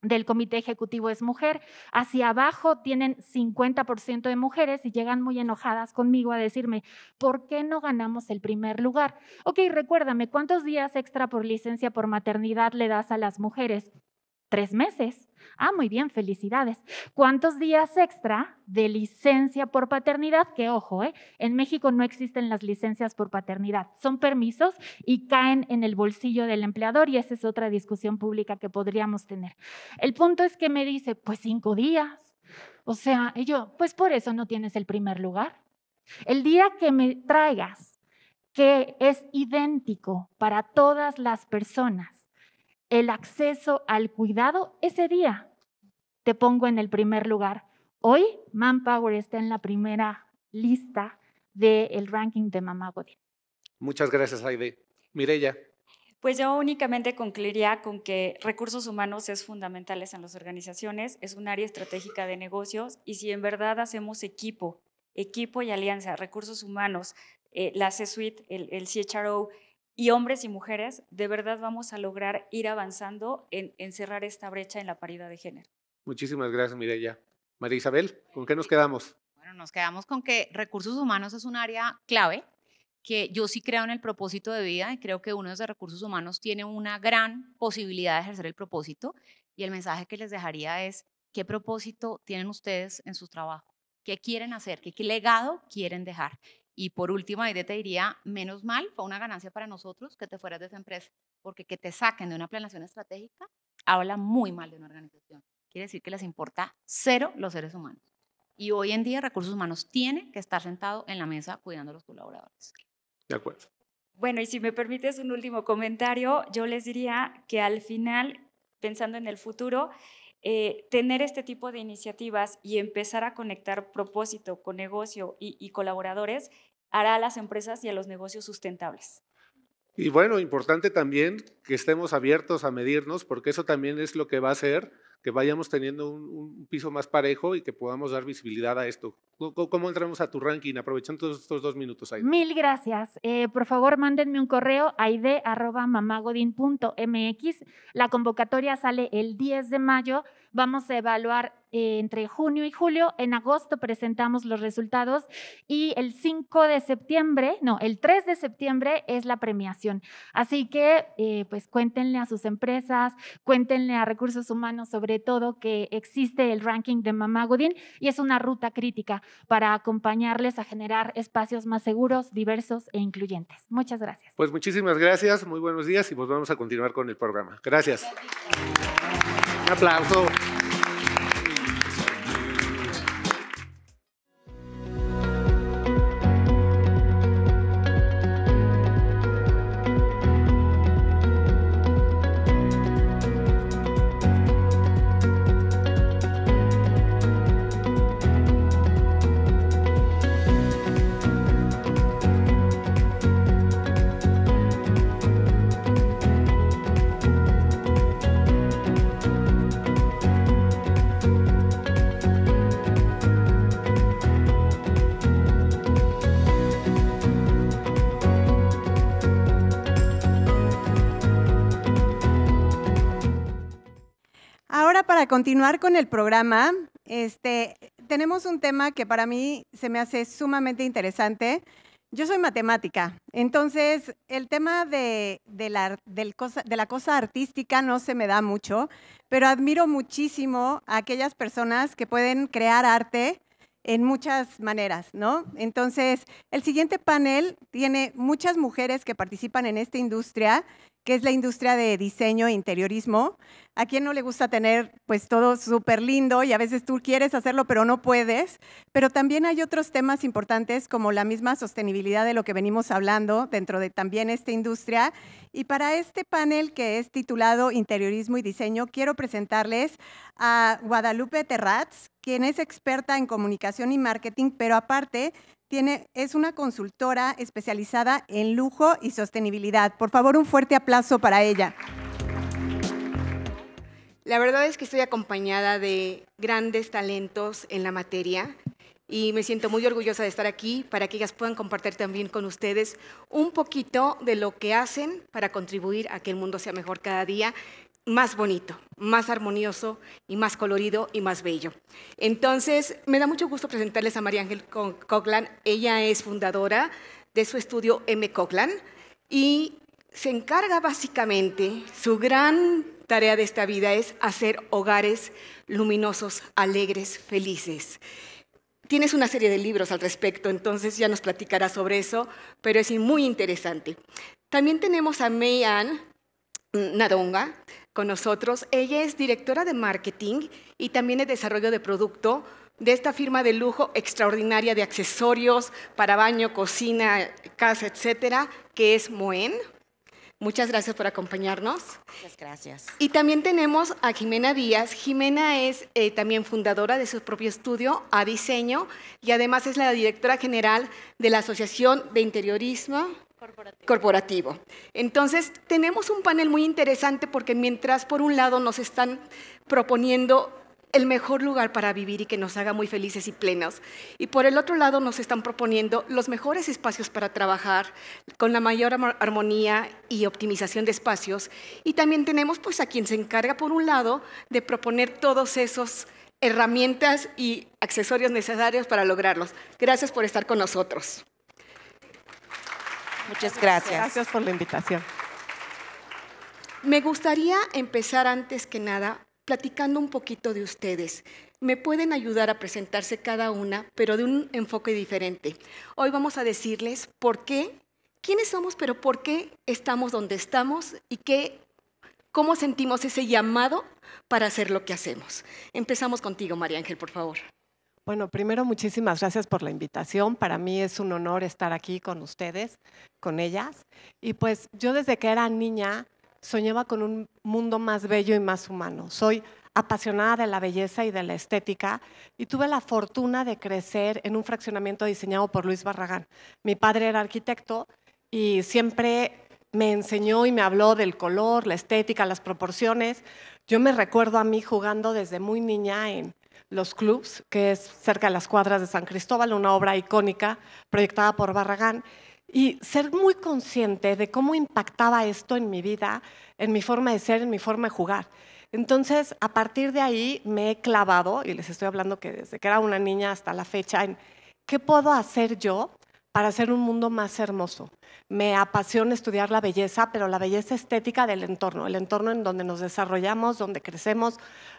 [SPEAKER 5] del comité ejecutivo es mujer. Hacia abajo tienen 50% de mujeres y llegan muy enojadas conmigo a decirme, ¿por qué no ganamos el primer lugar? Ok, recuérdame, ¿cuántos días extra por licencia por maternidad le das a las mujeres? Tres meses. Ah, muy bien, felicidades. ¿Cuántos días extra de licencia por paternidad? Que ojo, ¿eh? en México no existen las licencias por paternidad. Son permisos y caen en el bolsillo del empleador y esa es otra discusión pública que podríamos tener. El punto es que me dice, pues cinco días. O sea, yo, pues por eso no tienes el primer lugar. El día que me traigas que es idéntico para todas las personas el acceso al cuidado ese día. Te pongo en el primer lugar. Hoy Manpower está en la primera lista
[SPEAKER 4] del ranking de Mamá Godín.
[SPEAKER 2] Muchas gracias, Aide. Mirella.
[SPEAKER 4] Pues yo únicamente concluiría con que recursos humanos es fundamentales en las organizaciones, es un área estratégica de negocios y si en verdad hacemos equipo, equipo y alianza, recursos humanos, eh, la C-Suite, el, el CHRO, y hombres y mujeres, de verdad vamos a lograr ir avanzando en, cerrar esta brecha en la paridad de género.
[SPEAKER 2] Muchísimas gracias, Mireya. María Isabel, ¿con qué nos quedamos?
[SPEAKER 4] Bueno, nos quedamos con que recursos humanos
[SPEAKER 3] es un área clave, que yo sí creo en el propósito de vida y creo que uno de recursos humanos tiene una gran posibilidad de ejercer el propósito y el mensaje que les dejaría es, ¿qué propósito tienen ustedes en su trabajo? ¿Qué quieren hacer? qué legado quieren dejar? Y por último, ahí te diría, menos mal, fue una ganancia para nosotros que te fueras de esa empresa, porque que te saquen de una planeación estratégica habla muy mal de una organización. Quiere decir que les importa cero los seres humanos. Y hoy en día recursos humanos tiene que estar sentado en la
[SPEAKER 4] mesa cuidando a los colaboradores. De acuerdo. Bueno, y si me permites un último comentario, yo les diría que al final, pensando en el futuro, eh, tener este tipo de iniciativas y empezar a conectar propósito con negocio y, colaboradores hará a las empresas y a los negocios sustentables.
[SPEAKER 2] Y bueno, importante también que estemos abiertos a medirnos, porque eso también es lo que va a hacer que vayamos teniendo un, piso más parejo y que podamos dar visibilidad a esto. ¿Cómo, entramos a tu ranking? Aprovechando estos dos minutos, ahí.
[SPEAKER 5] Mil gracias. Eh, por favor, mándenme un correo aide.mamagodin.mx. La convocatoria sale el 10 de mayo Vamos a evaluar eh, entre junio y julio. En agosto presentamos los resultados y el 5 de septiembre, no, el 3 de septiembre es la premiación. Así que, eh, pues cuéntenle a sus empresas, cuéntenle a recursos humanos sobre todo que existe el ranking de Mamá Godín y es una ruta crítica para acompañarles a generar espacios más seguros, diversos e incluyentes. Muchas gracias.
[SPEAKER 2] Pues muchísimas gracias, muy buenos días y pues vamos a continuar con el programa. gracias. applauso.
[SPEAKER 1] continuar con el programa, este, tenemos un tema que para mí se me hace sumamente interesante. Yo soy matemática, entonces el tema de, la, cosa, de la cosa artística no se me da mucho, pero admiro muchísimo a aquellas personas que pueden crear arte en muchas maneras, ¿no? Entonces, el siguiente panel tiene muchas mujeres que participan en esta industria, que es la industria de diseño e interiorismo. ¿A quien no le gusta tener pues todo súper lindo y a veces tú quieres hacerlo pero no puedes? Pero también hay otros temas importantes como la misma sostenibilidad de lo que venimos hablando dentro de también esta industria. Y para este panel que es titulado Interiorismo y Diseño, quiero presentarles a Guadalupe Terratz, quien es experta en comunicación y marketing, pero aparte tiene, es una consultora especializada en lujo y sostenibilidad. Por favor, un fuerte aplauso para ella.
[SPEAKER 6] La verdad es que estoy acompañada de grandes talentos en la materia y me siento muy orgullosa de estar aquí para que ellas puedan compartir también con ustedes un poquito de lo que hacen para contribuir a que el mundo sea mejor cada día más bonito, más armonioso y más colorido y más bello. Entonces, me da mucho gusto presentarles a María Ángel Coughlan, Ella es fundadora de su estudio M. Coughlan, y se encarga básicamente, su gran tarea de esta vida es hacer hogares luminosos, alegres, felices. Tienes una serie de libros al respecto, entonces ya nos platicará sobre eso, pero es muy interesante. También tenemos a May Ann Nadonga con nosotros. Ella es directora de marketing y también de desarrollo de producto de esta firma de lujo extraordinaria de accesorios para baño, cocina, casa, etcétera, que es Moen. Muchas gracias por acompañarnos.
[SPEAKER 7] Muchas gracias. Y
[SPEAKER 6] también tenemos a Jimena Díaz. Jimena es eh, también fundadora de su propio estudio, A Diseño, y además es la directora general de la Asociación de Interiorismo Corporativo. Entonces, tenemos un panel muy interesante porque mientras por un lado nos están proponiendo el mejor lugar para vivir y que nos haga muy felices y plenos. Y por el otro lado nos están proponiendo los mejores espacios para trabajar con la mayor armonía y optimización de espacios. Y también tenemos pues a quien se encarga por un lado de proponer todos esos herramientas y accesorios necesarios para lograrlos. Gracias por estar con nosotros. Muchas
[SPEAKER 7] gracias.
[SPEAKER 8] Gracias por la invitación.
[SPEAKER 6] Me gustaría empezar antes que nada platicando un poquito de ustedes. Me pueden ayudar a presentarse cada una, pero de un enfoque diferente. Hoy vamos a decirles por qué, quiénes somos, pero por qué estamos donde estamos y qué, cómo sentimos ese llamado para hacer lo que hacemos. Empezamos
[SPEAKER 8] contigo, María Ángel, por favor. Bueno, primero muchísimas gracias por la invitación. Para mí es un honor estar aquí con ustedes, con ellas. Y pues yo desde que era niña soñaba con un mundo más bello y más humano. Soy apasionada de la belleza y de la estética y tuve la fortuna de crecer en un fraccionamiento diseñado por Luis Barragán. Mi padre era arquitecto y siempre me enseñó y me habló del color, la estética, las proporciones. Yo me recuerdo a mí jugando desde muy niña en los Clubs, que es cerca de las cuadras de San Cristóbal, una obra icónica proyectada por Barragán, y ser muy consciente de cómo impactaba esto en mi vida, en mi forma de ser, en mi forma de jugar. Entonces, a partir de ahí me he clavado, y les estoy hablando que desde que era una niña hasta la fecha, en qué puedo hacer yo para hacer un mundo más hermoso. Me apasiona estudiar la belleza, pero la belleza estética del entorno, el entorno en donde nos desarrollamos, donde crecemos,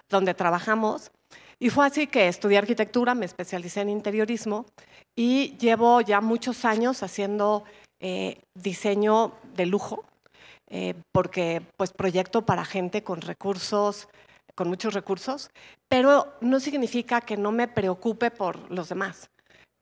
[SPEAKER 8] donde trabajamos. Y fue así que estudié arquitectura, me especialicé en interiorismo y llevo ya muchos años haciendo eh, diseño de lujo, eh, porque pues proyecto para gente con recursos, con muchos recursos, pero no significa que no me preocupe por los demás.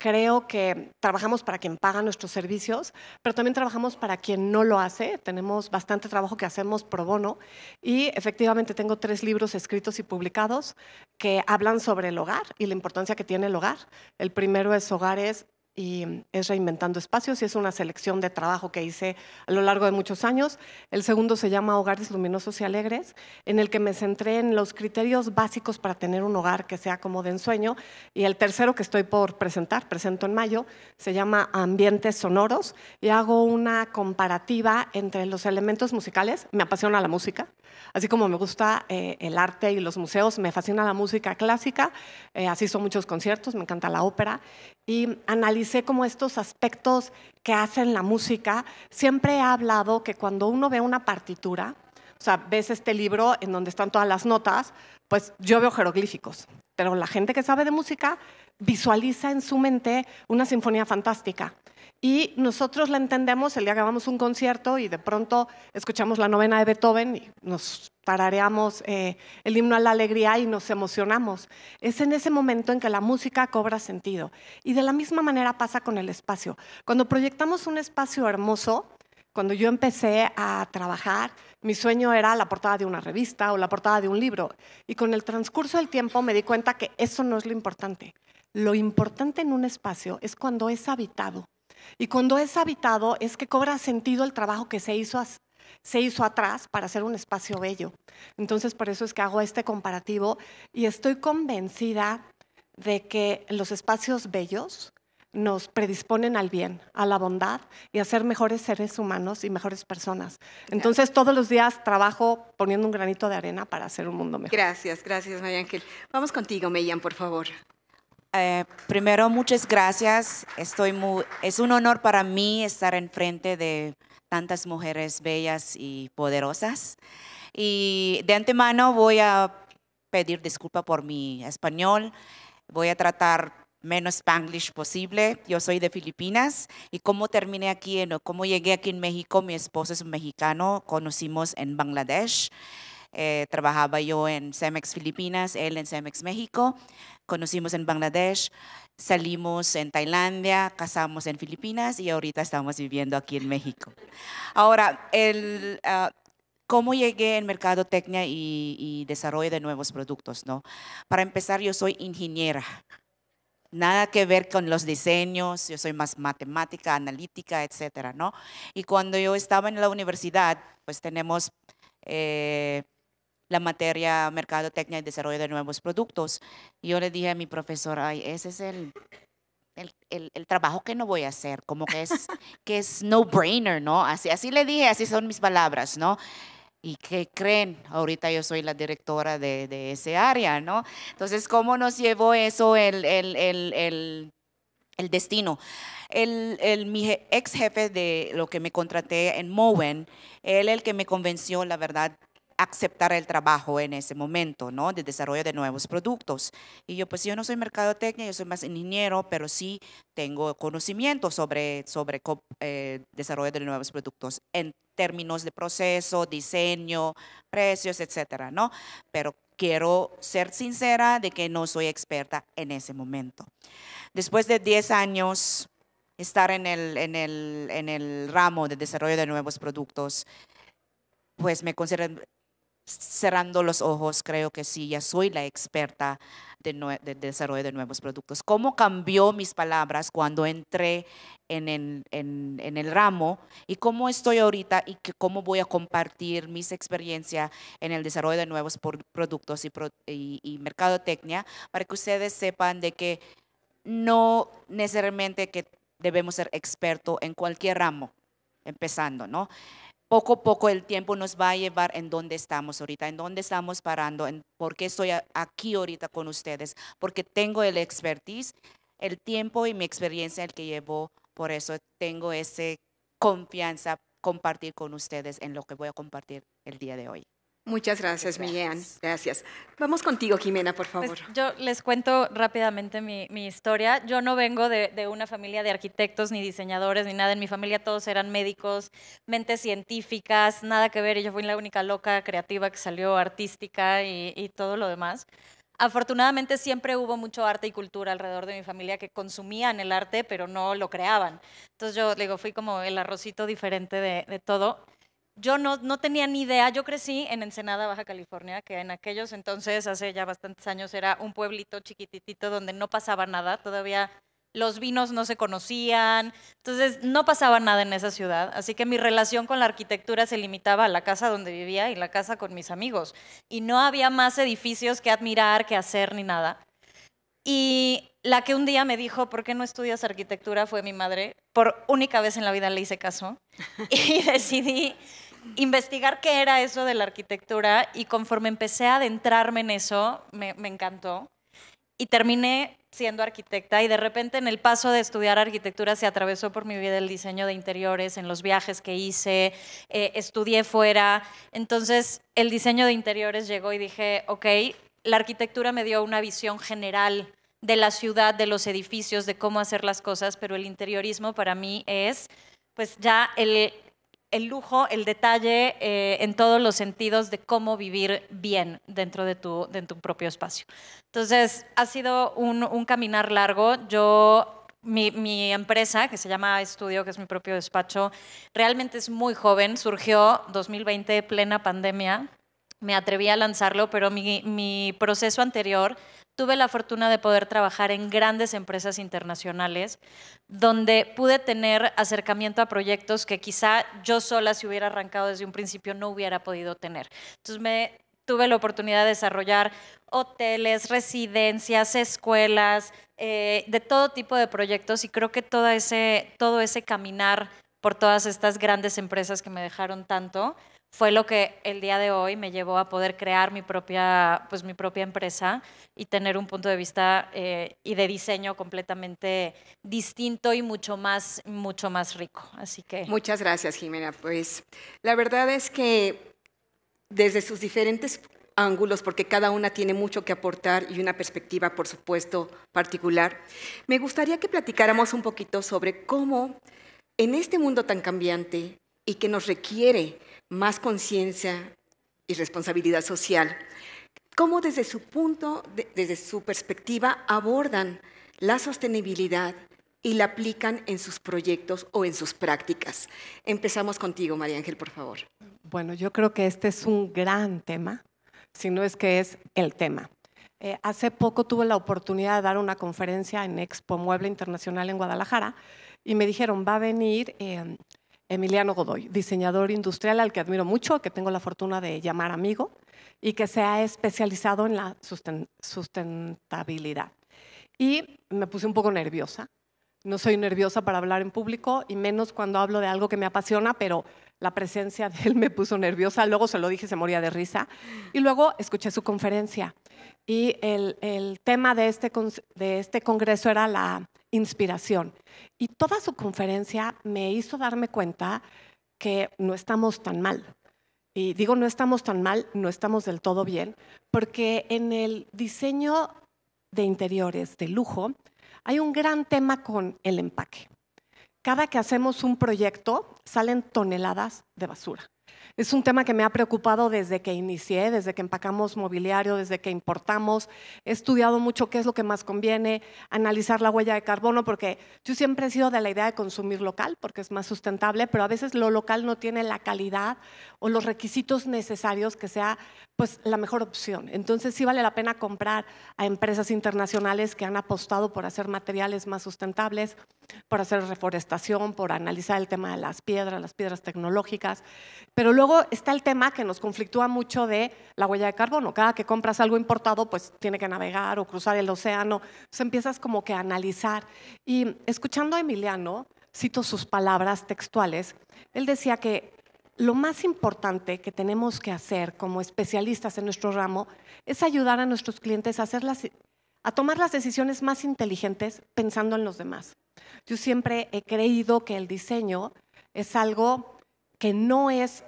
[SPEAKER 8] Creo que trabajamos para quien paga nuestros servicios, pero también trabajamos para quien no lo hace. Tenemos bastante trabajo que hacemos pro bono y efectivamente tengo tres libros escritos y publicados que hablan sobre el hogar y la importancia que tiene el hogar. El primero es Hogares y es Reinventando Espacios y es una selección de trabajo que hice a lo largo de muchos años. El segundo se llama Hogares Luminosos y Alegres, en el que me centré en los criterios básicos para tener un hogar que sea como de ensueño. Y el tercero que estoy por presentar, presento en mayo, se llama Ambientes Sonoros y hago una comparativa entre los elementos musicales, me apasiona la música, Así como me gusta eh, el arte y los museos, me fascina la música clásica, eh, asisto a muchos conciertos, me encanta la ópera y analicé como estos aspectos que hacen la música. Siempre he hablado que cuando uno ve una partitura, o sea, ves este libro en donde están todas las notas, pues yo veo jeroglíficos, pero la gente que sabe de música visualiza en su mente una sinfonía fantástica. Y nosotros la entendemos el día que vamos a un concierto y de pronto escuchamos la novena de Beethoven y nos tarareamos eh, el himno a la alegría y nos emocionamos. Es en ese momento en que la música cobra sentido. Y de la misma manera pasa con el espacio. Cuando proyectamos un espacio hermoso, cuando yo empecé a trabajar, mi sueño era la portada de una revista o la portada de un libro. Y con el transcurso del tiempo me di cuenta que eso no es lo importante. Lo importante en un espacio es cuando es habitado y cuando es habitado es que cobra sentido el trabajo que se hizo, se hizo atrás para hacer un espacio bello. Entonces por eso es que hago este comparativo y estoy convencida de que los espacios bellos nos predisponen al bien, a la bondad y a ser mejores seres humanos y mejores personas. Entonces todos los días trabajo poniendo un granito de arena para hacer un mundo mejor.
[SPEAKER 6] Gracias, gracias María Ángel. Vamos contigo, Meyan, por favor.
[SPEAKER 7] Eh, primero, muchas gracias. Estoy muy, es un honor para mí estar enfrente de tantas mujeres bellas y poderosas. Y de antemano voy a pedir disculpa por mi español. Voy a tratar menos spanglish posible. Yo soy de Filipinas y cómo terminé aquí, cómo llegué aquí en México, mi esposo es un mexicano, conocimos en Bangladesh. Eh, trabajaba yo en Cemex Filipinas, él en Cemex México conocimos en Bangladesh, salimos en Tailandia, casamos en Filipinas y ahorita estamos viviendo aquí en México. Ahora, el, ah, ¿cómo llegué al mercado y, y desarrollo de nuevos productos? ¿no? Para empezar, yo soy ingeniera. Nada que ver con los diseños, yo soy más matemática, analítica, etcétera, ¿no? Y cuando yo estaba en la universidad, pues tenemos eh, la materia Mercado mercadotecnia y desarrollo de nuevos productos. yo le dije a mi profesor, ay, ese es el, el, trabajo que no voy a hacer, como que es, que es no-brainer, ¿no? Así, así le dije, así son mis palabras, ¿no? ¿Y qué creen? Ahorita yo soy la directora de, ese área, ¿no? Entonces, ¿cómo nos llevó eso el, el, destino? El, mi ex jefe de lo que me contraté en Mowen, él el que me convenció, la verdad, aceptar el trabajo en ese momento, ¿no? De desarrollo de nuevos productos. Y yo, pues yo no soy mercadotecnia, yo soy más ingeniero, pero sí tengo conocimiento sobre, sobre eh, desarrollo de nuevos productos en términos de proceso, diseño, precios, etcétera, ¿no? Pero quiero ser sincera de que no soy experta en ese momento. Después de 10 años estar en el, en el, en el ramo de desarrollo de nuevos productos, pues me considero, cerrando los ojos, creo que sí, ya soy la experta de, desarrollo de nuevos productos. ¿Cómo cambió mis palabras cuando entré en el, ramo y cómo estoy ahorita y cómo voy a compartir mis experiencias en el desarrollo de nuevos productos y, mercadotecnia para que ustedes sepan de que no necesariamente que debemos ser expertos en cualquier ramo, empezando, ¿no? poco a poco el tiempo nos va a llevar en dónde estamos ahorita, en dónde estamos parando, en por qué estoy aquí ahorita con ustedes, porque tengo el expertise, el tiempo y mi experiencia el que llevo, por eso tengo esa confianza compartir con ustedes en lo que voy a compartir
[SPEAKER 6] el día de hoy. Muchas gracias, gracias. Gracias. Vamos contigo, Jimena, por pues, favor.
[SPEAKER 9] yo les cuento rápidamente mi, historia. Yo no vengo de, una familia de arquitectos, ni diseñadores, ni nada. En mi familia todos eran médicos, mentes científicas, nada que ver. Y yo fui la única loca creativa que salió artística y, todo lo demás. Afortunadamente siempre hubo mucho arte y cultura alrededor de mi familia que consumían el arte, pero no lo creaban. Entonces yo digo, fui como el arrocito diferente de todo yo no, no, tenía ni idea, yo crecí en Ensenada, Baja California, que en aquellos entonces, hace ya bastantes años, era un pueblito chiquitito donde no pasaba nada, todavía los vinos no se conocían, entonces no pasaba nada en esa ciudad, así que mi relación con la arquitectura se limitaba a la casa donde vivía y la casa con mis amigos, y no había más edificios que admirar, que hacer, ni nada. Y la que un día me dijo, ¿por qué no estudias arquitectura? fue mi madre. Por única vez en la vida le hice caso y decidí investigar qué era eso de la arquitectura y conforme empecé a adentrarme en eso, me, encantó. Y terminé siendo arquitecta y de repente en el paso de estudiar arquitectura se atravesó por mi vida el diseño de interiores, en los viajes que hice, eh, estudié fuera. Entonces el diseño de interiores llegó y dije, ok, la arquitectura me dio una visión general de la ciudad, de los edificios, de cómo hacer las cosas, pero el interiorismo para mí es pues ya el, el lujo, el detalle eh, en todos los sentidos de cómo vivir bien dentro de tu, propio espacio. Entonces, ha sido un, caminar largo. Yo mi, empresa, que se llama Estudio, que es mi propio despacho, realmente es muy joven, surgió 2020, plena pandemia. Me atreví a lanzarlo, pero mi proceso anterior tuve la fortuna de poder trabajar en grandes empresas internacionales, donde pude tener acercamiento a proyectos que quizá yo sola, si hubiera arrancado desde un principio, no hubiera podido tener. Entonces me tuve la oportunidad de desarrollar hoteles, residencias, escuelas, eh, de todo tipo de proyectos y creo que todo ese, todo ese caminar por todas estas grandes empresas que me dejaron tanto, fue lo que el día de hoy me llevó a poder crear mi propia, pues, mi propia empresa y tener un punto de vista eh, y de diseño completamente distinto y mucho más, mucho
[SPEAKER 6] más rico. Así que. Muchas gracias, Jimena. Pues la verdad es que desde sus diferentes ángulos, porque cada una tiene mucho que aportar y una perspectiva, por supuesto, particular, me gustaría que platicáramos un poquito sobre cómo en este mundo tan cambiante y que nos requiere más conciencia y responsabilidad social. ¿Cómo desde su punto, desde su perspectiva, abordan la sostenibilidad y la aplican en sus proyectos o en sus prácticas? Empezamos contigo, María Ángel, por favor.
[SPEAKER 8] Bueno, yo creo que este es un gran tema, si no es que es el tema. Eh, hace poco tuve la oportunidad de dar una conferencia en Expo Mueble Internacional en Guadalajara y me dijeron, va a venir eh, Emiliano Godoy, diseñador industrial al que admiro mucho, que tengo la fortuna de llamar amigo y que se ha especializado en la sustentabilidad. Y me puse un poco nerviosa. No soy nerviosa para hablar en público y menos cuando hablo de algo que me apasiona, pero la presencia de él me puso nerviosa. Luego se lo dije, se moría de risa. Y luego escuché su conferencia. Y el, tema este de este congreso era la inspiración. Y toda su conferencia me hizo darme cuenta que no estamos tan mal. Y digo no estamos tan mal, no estamos del todo bien, porque en el diseño de interiores de lujo hay un gran tema con el empaque. Cada que hacemos un proyecto salen toneladas de basura. Es un tema que me ha preocupado desde que inicié, desde que empacamos mobiliario, desde que importamos. He estudiado mucho qué es lo que más conviene, analizar la huella de carbono, porque yo siempre he sido de la idea de consumir local, porque es más sustentable, pero a veces lo local no tiene la calidad o los requisitos necesarios que sea pues, la mejor opción. Entonces sí vale la pena comprar a empresas internacionales que han apostado por hacer materiales más sustentables, por hacer reforestación, por analizar el tema de las piedras, las piedras tecnológicas, pero luego está el tema que nos conflictúa mucho de la huella de carbono. Cada que compras algo importado, pues tiene que navegar o cruzar el océano. Entonces empiezas como que a analizar. Y escuchando a Emiliano, cito sus palabras textuales, él decía que lo más importante que tenemos que hacer como especialistas en nuestro ramo es ayudar a nuestros clientes a, hacer a tomar las decisiones más inteligentes pensando en los demás. Yo siempre he creído que el diseño es algo que no es...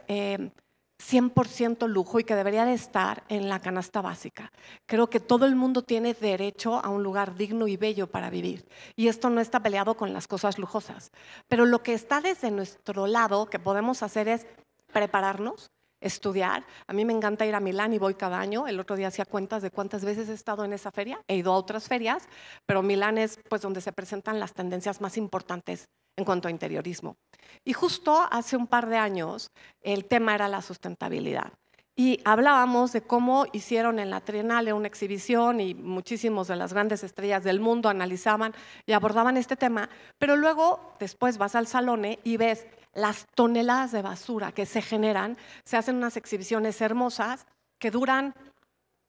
[SPEAKER 8] 100% eh, lujo y que debería de estar en la canasta básica. Creo que todo el mundo tiene derecho a un lugar digno y bello para vivir. Y esto no está peleado con las cosas lujosas. Pero lo que está desde nuestro lado que podemos hacer es prepararnos, estudiar. A mí me encanta ir a Milán y voy cada año. El otro día hacía cuentas de cuántas veces he estado en esa feria. He ido a otras ferias, pero Milán es pues donde se presentan las tendencias más importantes en cuanto a interiorismo. Y justo hace un par de años el tema era la sustentabilidad. Y hablábamos de cómo hicieron en la Trienale una exhibición y muchísimos de las grandes estrellas del mundo analizaban y abordaban este tema, pero luego después vas al salón y ves las toneladas de basura que se generan, se hacen unas exhibiciones hermosas que duran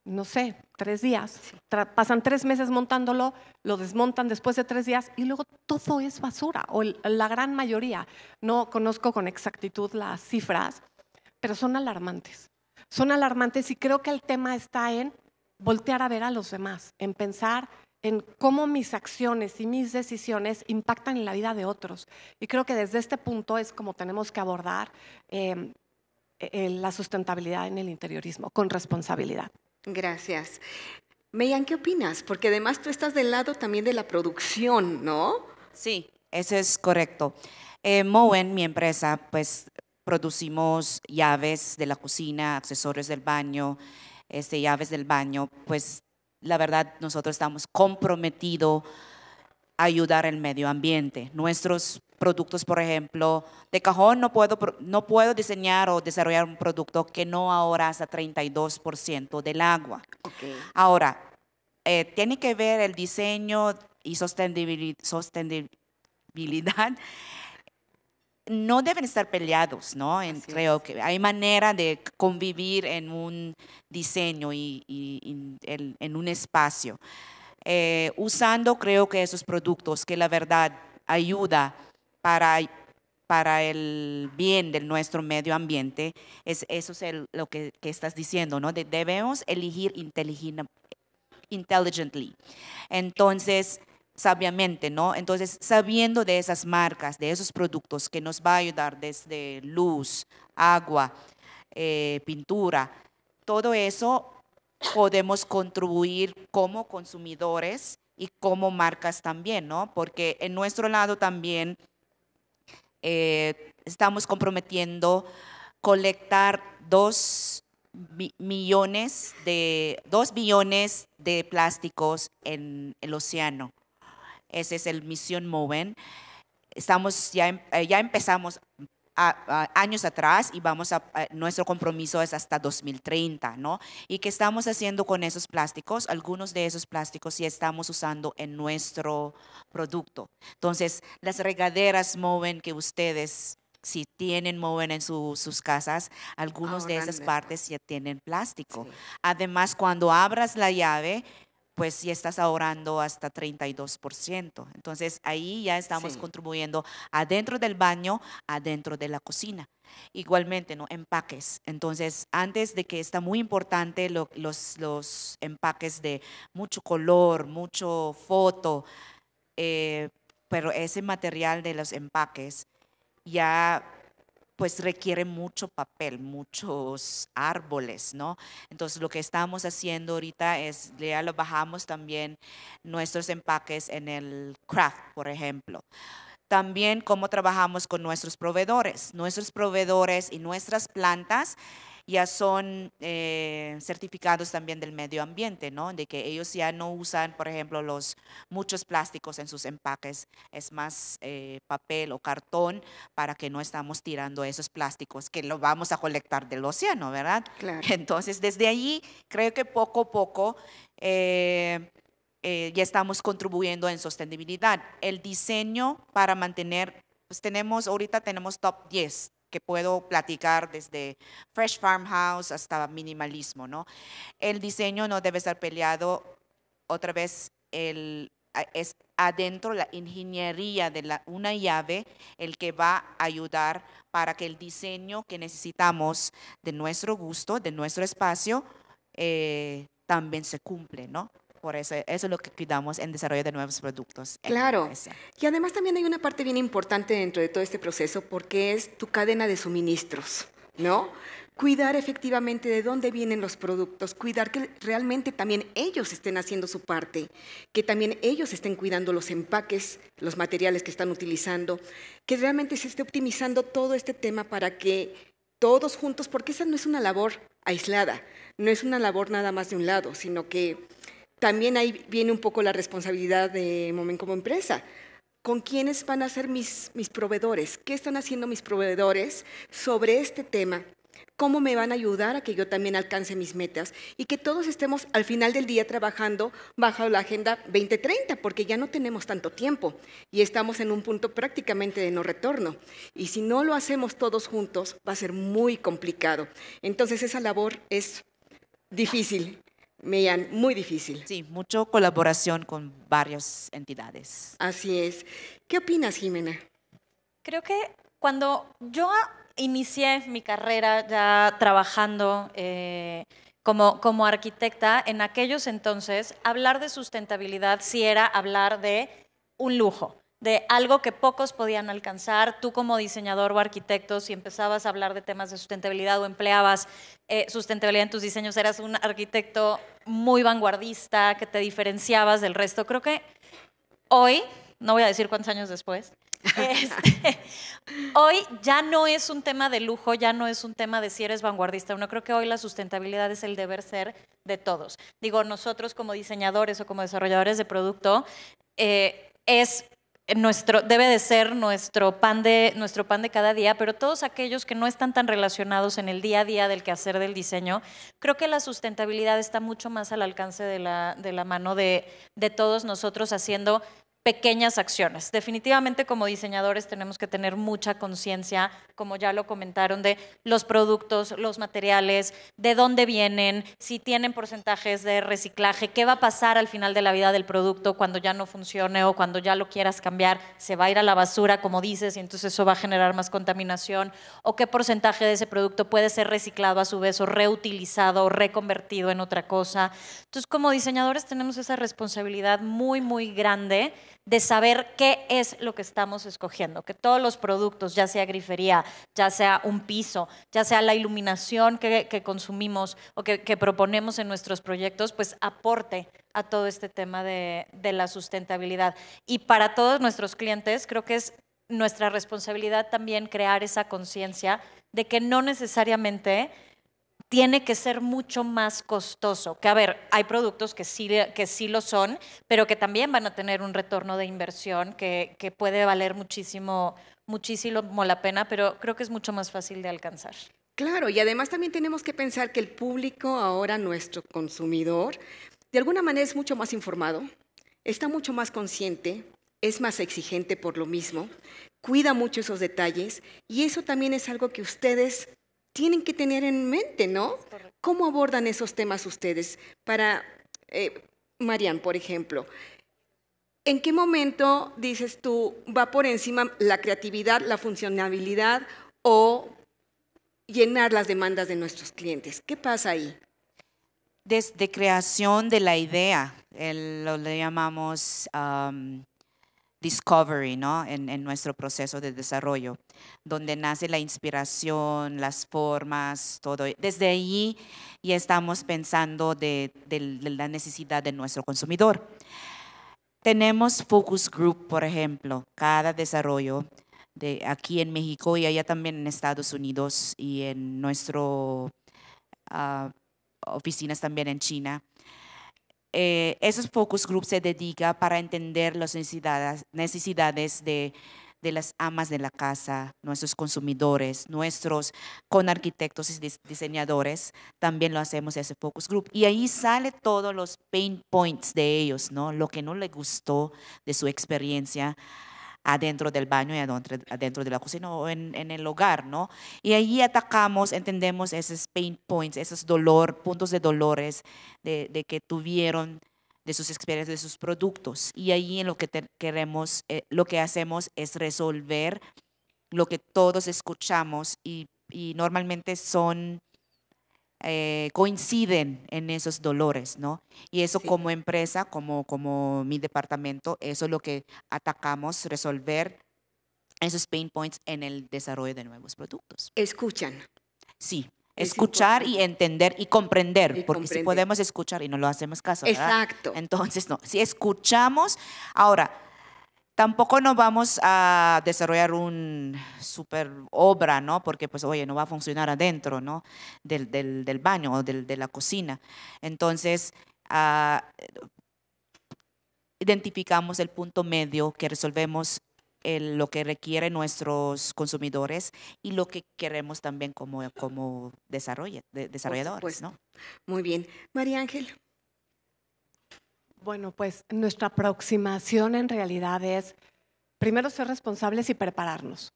[SPEAKER 8] no sé, tres días. Pasan tres meses montándolo, lo desmontan después de tres días y luego todo es basura, o la gran mayoría. No conozco con exactitud las cifras, pero son alarmantes. Son alarmantes y creo que el tema está en voltear a ver a los demás, en pensar en cómo mis acciones y mis decisiones impactan en la vida de otros. Y creo que desde este punto es como tenemos que abordar em, e, la sustentabilidad en el interiorismo, con responsabilidad. Gracias. Meyan, ¿qué opinas? Porque
[SPEAKER 6] además tú estás del lado también de la producción, ¿no? Sí,
[SPEAKER 8] eso es correcto.
[SPEAKER 7] Eh, Moen, mi empresa, pues producimos llaves de la cocina, accesorios del baño, este, llaves del baño. Pues la verdad, nosotros estamos comprometidos a ayudar al medio ambiente. Nuestros productos, por ejemplo, de cajón no puedo, no puedo diseñar o desarrollar un producto que no ahorra hasta 32% del agua. Ahora, eh, tiene que ver el diseño y sostenibilidad no deben estar peleados, ¿no? creo que hay manera de convivir en un diseño y, en, un espacio. Eh, usando, creo que esos productos que la verdad ayuda para, para el bien de nuestro medio ambiente, es, eso es lo que, estás diciendo, ¿no? debemos elegir intelligently. Entonces, sabiamente, ¿no? Entonces, sabiendo de esas marcas, de esos productos que nos va a ayudar desde luz, agua, eh, pintura, todo eso podemos contribuir como consumidores y como marcas también, ¿no? Porque en nuestro lado también eh, estamos comprometiendo colectar dos millones de, 2 billones de plásticos en el océano. Ese es el misión MOVEN. Estamos ya, em, eh, ya empezamos años atrás y vamos a, nuestro compromiso es hasta 2030, ¿no? Y qué estamos haciendo con esos plásticos, algunos de esos plásticos ya estamos usando en nuestro producto. Entonces, las regaderas Moven que ustedes si tienen mueven en sus casas, algunos de ah, esas pues. partes ya tienen plástico. Además, cuando abras la llave, pues si estás ahorrando hasta 32%. Entonces ahí ya estamos contribuyendo adentro del baño, adentro de la cocina. Igualmente, ¿no? Empaques. Entonces, antes de que está muy importante los, los, empaques de mucho color, mucho foto, eh, pero ese material de los empaques ya pues requiere mucho papel, muchos árboles, ¿no? Entonces lo que estamos haciendo ahorita es, ya lo bajamos también nuestros empaques en el craft, por ejemplo también cómo trabajamos con nuestros proveedores. Nuestros proveedores y nuestras plantas ya son eh, certificados también del medio ambiente, ¿no? De que ellos ya no usan, por ejemplo, los muchos plásticos en sus empaques, es más eh, papel o cartón para que no estamos tirando esos plásticos que lo vamos a colectar del océano, ¿verdad? Claro. Entonces, desde allí creo que poco a poco eh, ya estamos contribuyendo en sostenibilidad. El diseño para mantener, pues tenemos, ahorita tenemos top 10 que puedo platicar desde Fresh Farmhouse hasta minimalismo, ¿no? El diseño no debe ser peleado, otra vez, es adentro la ingeniería de una llave el que va a ayudar para que el diseño que necesitamos de nuestro gusto, de nuestro espacio, eh, también se cumple, ¿no? Por eso, eso es lo que cuidamos en desarrollo de nuevos productos. Claro.
[SPEAKER 6] Y además también hay una parte bien importante dentro de todo este proceso porque es tu cadena de suministros, ¿no? Cuidar efectivamente de dónde vienen los productos, cuidar que realmente también ellos estén haciendo su parte, que también ellos estén cuidando los empaques, los materiales que están utilizando, que realmente se esté optimizando todo este tema para que todos juntos, porque esa no es una labor aislada, no es una labor nada más de un lado, sino que también ahí viene un poco la responsabilidad de Momen como empresa. ¿Con quiénes van a ser mis, mis proveedores? ¿Qué están haciendo mis proveedores sobre este tema? ¿Cómo me van a ayudar a que yo también alcance mis metas? Y que todos estemos al final del día trabajando bajo la Agenda 2030, porque ya no tenemos tanto tiempo y estamos en un punto prácticamente de no retorno. Y si no lo hacemos todos juntos, va a ser muy complicado. Entonces esa labor es difícil Millán, muy difícil. Sí, mucho colaboración
[SPEAKER 7] con varias entidades. Así es. ¿Qué opinas, Jimena?
[SPEAKER 9] Creo que cuando yo inicié mi carrera ya trabajando eh, como, como arquitecta, en aquellos entonces hablar de sustentabilidad sí era hablar de un lujo de algo que pocos podían alcanzar. Tú como diseñador o arquitecto, si empezabas a hablar de temas de sustentabilidad o empleabas eh, sustentabilidad en tus diseños, eras un arquitecto muy vanguardista, que te diferenciabas del resto. Creo que hoy, no voy a decir cuántos años después, este, hoy ya no es un tema de lujo, ya no es un tema de si eres vanguardista. Uno creo que hoy la sustentabilidad es el deber ser de todos. Digo, nosotros como diseñadores o como desarrolladores de producto, eh, es eh, nuestro, debe de ser nuestro pan de, nuestro pan de cada día, pero todos aquellos que no están tan relacionados en el día a día del quehacer del diseño, creo que la sustentabilidad está mucho más al alcance de la, de la mano de, de todos nosotros haciendo pequeñas acciones. Definitivamente como diseñadores tenemos que tener mucha conciencia, como ya lo comentaron, de los productos, los materiales, de dónde vienen, si tienen porcentajes de reciclaje, qué va a pasar al final de la vida del producto cuando ya no funcione o cuando ya lo quieras cambiar, se va a ir a la basura, como dices, y entonces eso va a generar más contaminación, o qué porcentaje de ese producto puede ser reciclado a su vez o reutilizado o reconvertido en otra cosa. Entonces como diseñadores tenemos esa responsabilidad muy, muy grande de saber qué es lo que estamos escogiendo, que todos los productos, ya sea grifería, ya sea un piso, ya sea la iluminación que, consumimos o que, proponemos en nuestros proyectos, pues aporte a todo este tema de la sustentabilidad. Y para todos nuestros clientes, creo que es nuestra responsabilidad también crear esa conciencia de que no necesariamente tiene que ser mucho más costoso. Que a ver, hay productos que sí, que sí lo son, pero que también van a tener un retorno de inversión que, puede valer muchísimo, muchísimo la pena, pero creo que es mucho más fácil de alcanzar.
[SPEAKER 6] Claro, y además también tenemos que pensar que el público ahora, nuestro consumidor, de alguna manera es mucho más informado, está mucho más consciente, es más exigente por lo mismo, cuida mucho esos detalles y eso también es algo que ustedes tienen que tener en mente, ¿no? ¿Cómo abordan esos temas ustedes? Para eh, Marian, por ejemplo, ¿en qué momento dices tú va por encima la creatividad, la funcionalidad o llenar las demandas de nuestros clientes? ¿Qué pasa ahí?
[SPEAKER 7] Desde creación de la idea, lo le llamamos discovery, ¿no? En, nuestro proceso de desarrollo, donde nace la inspiración, las formas, todo. Desde ahí ya estamos pensando de, la necesidad de nuestro consumidor. Tenemos focus group, por ejemplo, cada desarrollo de aquí en México y allá también en Estados Unidos y en nuestras ah, oficinas también en China eh, esos focus group se dedica para entender las necesidades, de, las amas de la casa, nuestros consumidores, nuestros con arquitectos y diseñadores, también lo hacemos ese focus group. Y ahí sale todos los pain points de ellos, ¿no? Lo que no le gustó de su experiencia, adentro del baño y adentro, de la cocina o en, el hogar, ¿no? Y ahí atacamos, entendemos esos pain points, esos dolor, puntos de dolores de, que tuvieron de sus experiencias, de sus productos. Y ahí en lo que queremos, eh, lo que hacemos es resolver lo que todos escuchamos y normalmente son eh, coinciden en esos dolores, ¿no? Y eso como empresa, como, como mi departamento, eso es lo que atacamos, resolver esos pain points en el desarrollo de nuevos productos. Escuchan. Sí, escuchar y entender y comprender, porque si podemos escuchar y no lo hacemos caso, Exacto. Entonces, no, si escuchamos, ahora, tampoco no vamos a desarrollar una super obra, ¿no? Porque, pues, oye, no va a funcionar adentro, ¿no? Del, baño o de la cocina. Entonces, ah, identificamos el punto medio que resolvemos eh, lo que requieren nuestros consumidores y lo que queremos también como, como desarrolladores. ¿no?
[SPEAKER 8] Muy bien. María Ángel. Bueno, pues nuestra aproximación en realidad es primero ser responsables y prepararnos.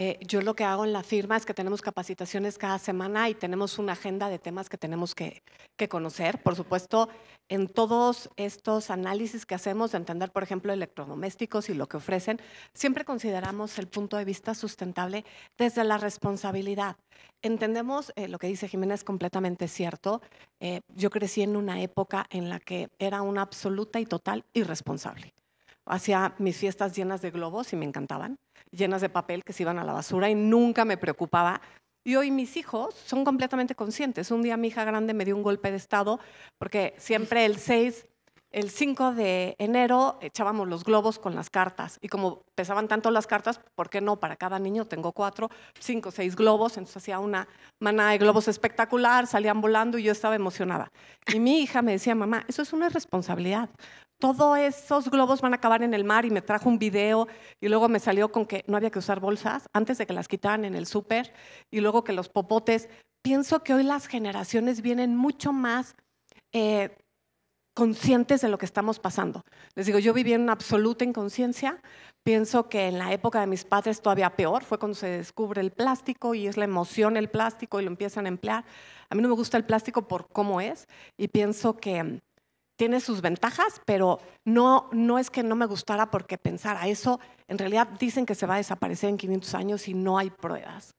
[SPEAKER 8] Eh, yo lo que hago en la firma es que tenemos capacitaciones cada semana y tenemos una agenda de temas que tenemos que, conocer. Por supuesto, en todos estos análisis que hacemos de entender, por ejemplo, electrodomésticos y lo que ofrecen, siempre consideramos el punto de vista sustentable desde la responsabilidad. Entendemos eh, lo que dice Jiménez es completamente cierto. Eh, yo crecí en una época en la que era una absoluta y total irresponsable hacía mis fiestas llenas de globos y me encantaban, llenas de papel que se iban a la basura y nunca me preocupaba. Y hoy mis hijos son completamente conscientes. Un día mi hija grande me dio un golpe de estado porque siempre el 6 el 5 de enero echábamos los globos con las cartas y como pesaban tanto las cartas, ¿por qué no? Para cada niño tengo cuatro, cinco, seis globos, entonces hacía una manada de globos espectacular, salían volando y yo estaba emocionada. Y mi hija me decía, mamá, eso es una irresponsabilidad. Todos esos globos van a acabar en el mar y me trajo un video y luego me salió con que no había que usar bolsas antes de que las quitaran en el súper y luego que los popotes. Pienso que hoy las generaciones vienen mucho más... Eh, conscientes de lo que estamos pasando. Les digo, yo viví en absoluta inconsciencia. Pienso que en la época de mis padres todavía peor, fue cuando se descubre el plástico y es la emoción el plástico y lo empiezan a emplear. A mí no me gusta el plástico por cómo es y pienso que mm, tiene sus ventajas, pero no, no es que no me gustara porque pensara eso. En realidad dicen que se va a desaparecer en 500 años y no hay pruebas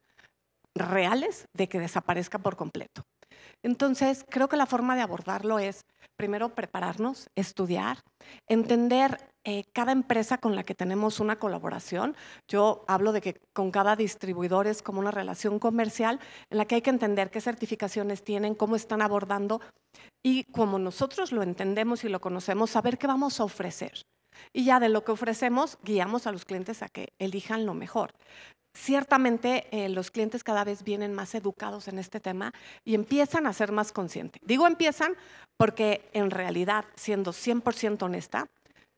[SPEAKER 8] reales de que desaparezca por completo. Entonces, creo que la forma de abordarlo es primero prepararnos, estudiar, entender eh, cada empresa con la que tenemos una colaboración. Yo hablo de que con cada distribuidor es como una relación comercial en la que hay que entender qué certificaciones tienen, cómo están abordando y como nosotros lo entendemos y lo conocemos, saber qué vamos a ofrecer. Y ya de lo que ofrecemos, guiamos a los clientes a que elijan lo mejor ciertamente eh, los clientes cada vez vienen más educados en este tema y empiezan a ser más conscientes. Digo empiezan porque en realidad, siendo 100% honesta,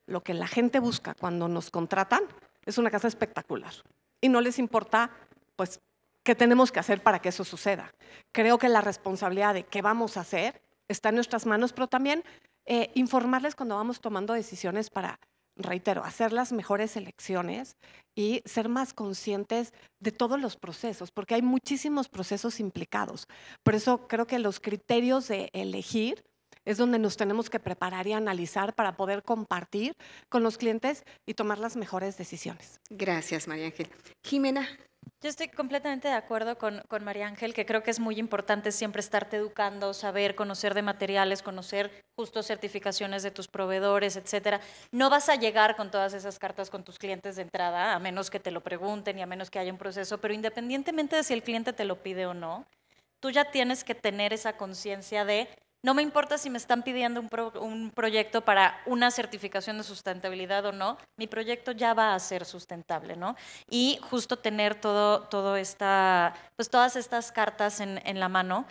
[SPEAKER 8] lo que la gente busca cuando nos contratan es una casa espectacular y no les importa pues qué tenemos que hacer para que eso suceda. Creo que la responsabilidad de qué vamos a hacer está en nuestras manos, pero también eh, informarles cuando vamos tomando decisiones para reitero, hacer las mejores elecciones y ser más conscientes de todos los procesos, porque hay muchísimos procesos implicados. Por eso creo que los criterios de elegir es donde nos tenemos que preparar y analizar para poder compartir con los clientes y tomar las mejores decisiones. Gracias, María Ángel. Jimena,
[SPEAKER 9] yo estoy completamente de acuerdo con, María Ángel, que creo que es muy importante siempre estarte educando, saber, conocer de materiales, conocer justo certificaciones de tus proveedores, etcétera. No vas a llegar con todas esas cartas con tus clientes de entrada, a menos que te lo pregunten y a menos que haya un proceso, pero independientemente de si el cliente te lo pide o no, tú ya tienes que tener esa conciencia de no me importa si me están pidiendo un, proyecto para una certificación de sustentabilidad o no, mi proyecto ya va a ser sustentable, ¿no? Y justo tener todo, pues, todas estas cartas en, la mano.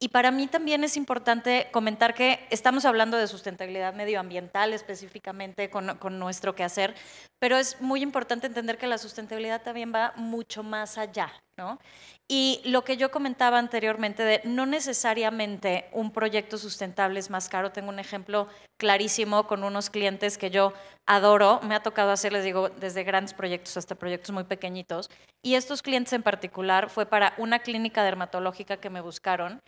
[SPEAKER 9] Y para mí también es importante comentar que estamos hablando de sustentabilidad medioambiental específicamente con, con, nuestro quehacer, pero es muy importante entender que la sustentabilidad también va mucho más allá, y lo que yo comentaba anteriormente de no necesariamente un proyecto sustentable es más caro. Tengo un ejemplo clarísimo con unos clientes que yo adoro. Me ha tocado hacer, digo, desde grandes proyectos hasta proyectos muy pequeñitos. Y estos clientes en particular fue para una clínica dermatológica que me buscaron.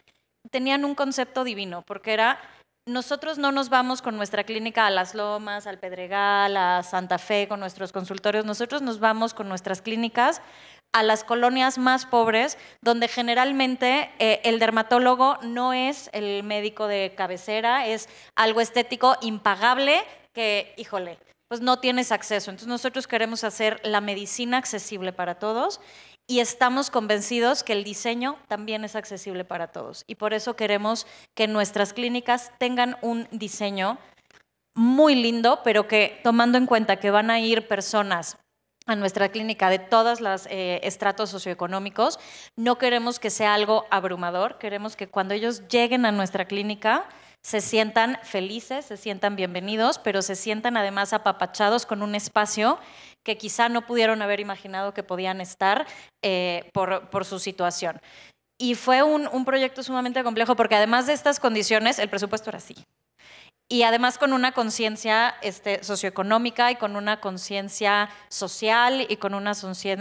[SPEAKER 9] Tenían un concepto divino porque era nosotros no nos vamos con nuestra clínica a Las Lomas, al Pedregal, a Santa Fe, con nuestros consultorios. Nosotros nos vamos con nuestras clínicas a las colonias más pobres, donde generalmente eh, el dermatólogo no es el médico de cabecera, es algo estético impagable que, híjole, pues no tienes acceso. Entonces nosotros queremos hacer la medicina accesible para todos y estamos convencidos que el diseño también es accesible para todos. Y por eso queremos que nuestras clínicas tengan un diseño muy lindo, pero que tomando en cuenta que van a ir personas a nuestra clínica de todos los eh, estratos socioeconómicos. No queremos que sea algo abrumador, queremos que cuando ellos lleguen a nuestra clínica se sientan felices, se sientan bienvenidos, pero se sientan además apapachados con un espacio que quizá no pudieron haber imaginado que podían estar eh, por, su situación. Y fue un, proyecto sumamente complejo porque además de estas condiciones, el presupuesto era así y además con una conciencia este, socioeconómica y con una conciencia social y con una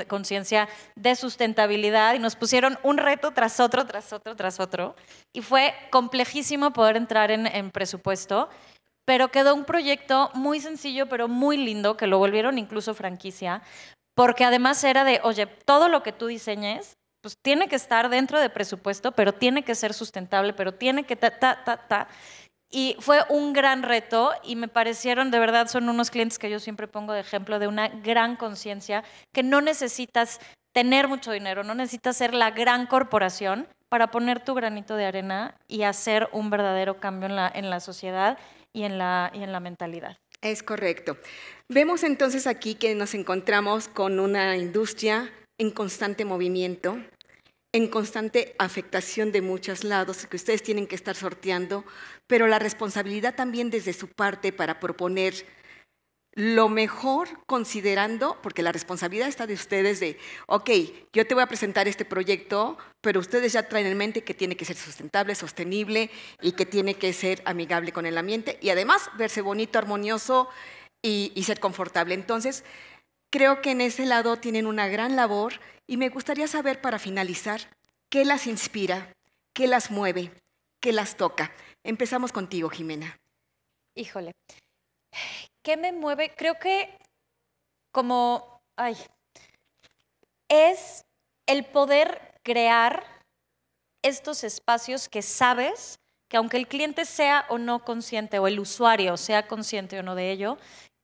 [SPEAKER 9] conciencia de sustentabilidad y nos pusieron un reto tras otro, tras otro, tras otro y fue complejísimo poder entrar en, en presupuesto, pero quedó un proyecto muy sencillo pero muy lindo que lo volvieron incluso franquicia porque además era de, oye, todo lo que tú diseñes pues tiene que estar dentro de presupuesto, pero tiene que ser sustentable, pero tiene que ta, ta, ta, ta. Y fue un gran reto y me parecieron, de verdad, son unos clientes que yo siempre pongo de ejemplo de una gran conciencia, que no necesitas tener mucho dinero, no necesitas ser la gran corporación para poner tu granito de arena y
[SPEAKER 6] hacer un verdadero cambio en la, en la sociedad y en la, y en la mentalidad. Es correcto. Vemos entonces aquí que nos encontramos con una industria en constante movimiento, en constante afectación de muchos lados que ustedes tienen que estar sorteando pero la responsabilidad también desde su parte para proponer lo mejor considerando, porque la responsabilidad está de ustedes de, ok, yo te voy a presentar este proyecto, pero ustedes ya traen en mente que tiene que ser sustentable, sostenible y que tiene que ser amigable con el ambiente y además verse bonito, armonioso y, ser confortable. Entonces, creo que en ese lado tienen una gran labor y me gustaría saber para finalizar qué las inspira, qué las mueve, qué las toca. Empezamos contigo, Jimena.
[SPEAKER 5] Híjole. ¿Qué
[SPEAKER 9] me mueve? Creo que como, ay, es el poder crear estos espacios que sabes que aunque el cliente sea o no consciente o el usuario sea consciente o no de ello,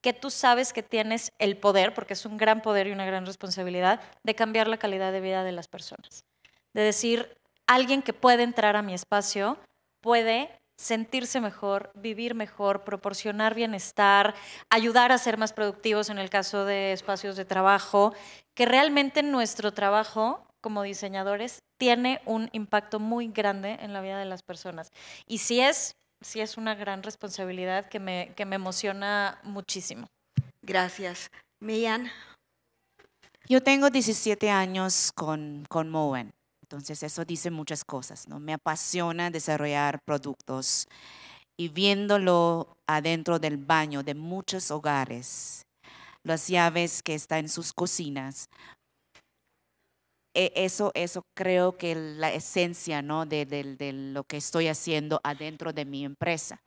[SPEAKER 9] que tú sabes que tienes el poder, porque es un gran poder y una gran responsabilidad, de cambiar la calidad de vida de las personas. De decir, alguien que puede entrar a mi espacio puede sentirse mejor, vivir mejor, proporcionar bienestar, ayudar a ser más productivos en el caso de espacios de trabajo, que realmente nuestro trabajo como diseñadores tiene un impacto muy grande en la vida de las personas. Y sí es, sí es una gran responsabilidad que me, que me emociona muchísimo.
[SPEAKER 6] Gracias. Millán.
[SPEAKER 7] Yo tengo 17 años con, con Moen. Entonces eso dice muchas cosas, ¿no? Me apasiona desarrollar productos y viéndolo adentro del baño de muchos hogares, las llaves que están en sus cocinas, e, eso, eso creo que la esencia ¿no? de, lo que estoy haciendo adentro de mi empresa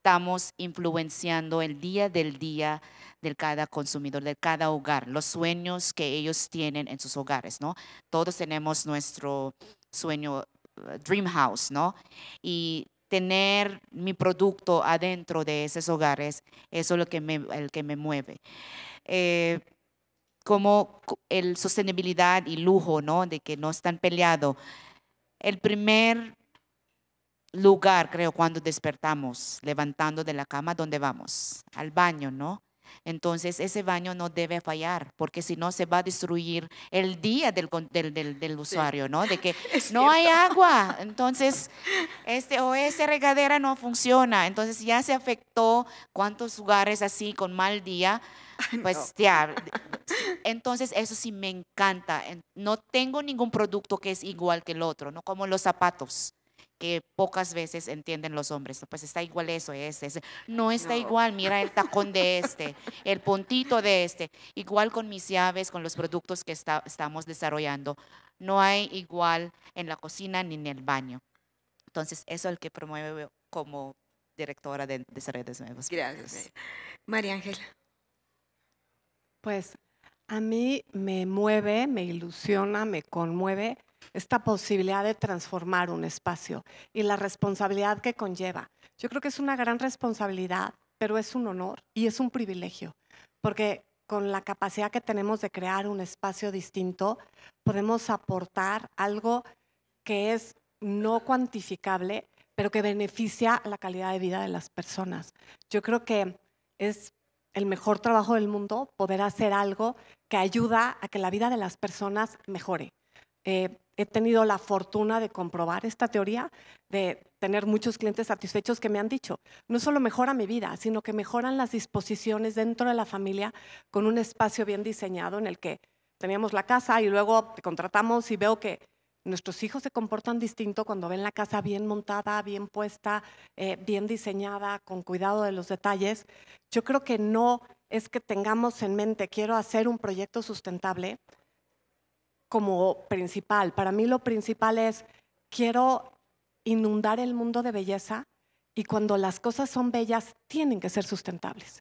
[SPEAKER 7] estamos influenciando el día del día de cada consumidor, de cada hogar, los sueños que ellos tienen en sus hogares, ¿no? Todos tenemos nuestro sueño, eh, dream house, ¿no? Y tener mi producto adentro de esos hogares, eso es lo que me, el que me mueve. Eh, como el sostenibilidad y lujo, ¿no? De que no están peleados. El primer lugar, creo, cuando despertamos, levantando de la cama, ¿dónde vamos? Al baño, ¿no? Entonces ese baño no debe fallar, porque si no se va a destruir el día del, del, del, usuario, ¿no? De que no hay agua, entonces este o esa regadera no funciona, entonces ya se afectó cuántos lugares así con mal día, pues ya. Entonces eso sí me encanta, no tengo ningún producto que es igual que el otro, no como los zapatos que pocas veces entienden los hombres. Pues está igual eso, ese, ese, No está igual, mira el tacón de este, el puntito de este. Igual con mis llaves, con los productos que estamos desarrollando. No hay igual en la cocina ni en el baño. Entonces, eso es lo que promueve como directora de Desarrollo Nuevos. Gracias. María
[SPEAKER 6] Ángela.
[SPEAKER 8] Pues a mí me mueve, me ilusiona, me conmueve esta posibilidad de transformar un espacio y la responsabilidad que conlleva. Yo creo que es una gran responsabilidad, pero es un honor y es un privilegio, porque con la capacidad que tenemos de crear un espacio distinto, podemos aportar algo que es no cuantificable, pero que beneficia la calidad de vida de las personas. Yo creo que es el mejor trabajo del mundo poder hacer algo que ayuda a que la vida de las personas mejore eh, he tenido la fortuna de comprobar esta teoría, de tener muchos clientes satisfechos que me han dicho, no solo mejora mi vida, sino que mejoran las disposiciones dentro de la familia con un espacio bien diseñado en el que teníamos la casa y luego te contratamos y veo que nuestros hijos se comportan distinto cuando ven la casa bien montada, bien puesta, eh, bien diseñada, con cuidado de los detalles. Yo creo que no es que tengamos en mente, quiero hacer un proyecto sustentable, como principal. Para mí lo principal es, quiero inundar el mundo de belleza y cuando las cosas son bellas tienen que ser sustentables.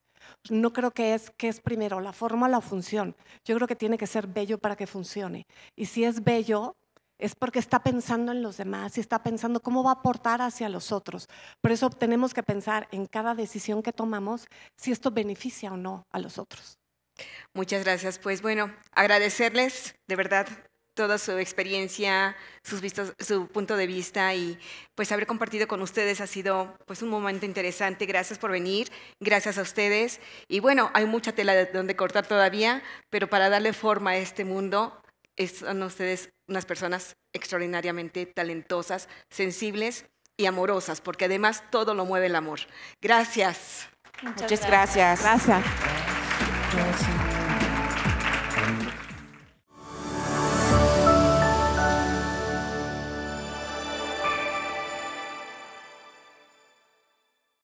[SPEAKER 8] No creo que es que es primero la forma o la función. Yo creo que tiene que ser bello para que funcione. Y si es bello, es porque está pensando en los demás y está pensando cómo va a aportar hacia los otros. Por eso tenemos que pensar en cada decisión que tomamos si esto beneficia o no a los otros.
[SPEAKER 6] Muchas gracias. Pues bueno, agradecerles de verdad toda su experiencia, sus vistos, su punto de vista y pues haber compartido con ustedes ha sido pues un momento interesante. Gracias por venir, gracias a ustedes. Y bueno, hay mucha tela donde cortar todavía, pero para darle forma a este mundo son ustedes unas personas extraordinariamente talentosas, sensibles y amorosas, porque además todo lo mueve el amor. Gracias. Muchas, gracias. gracias. Johnson.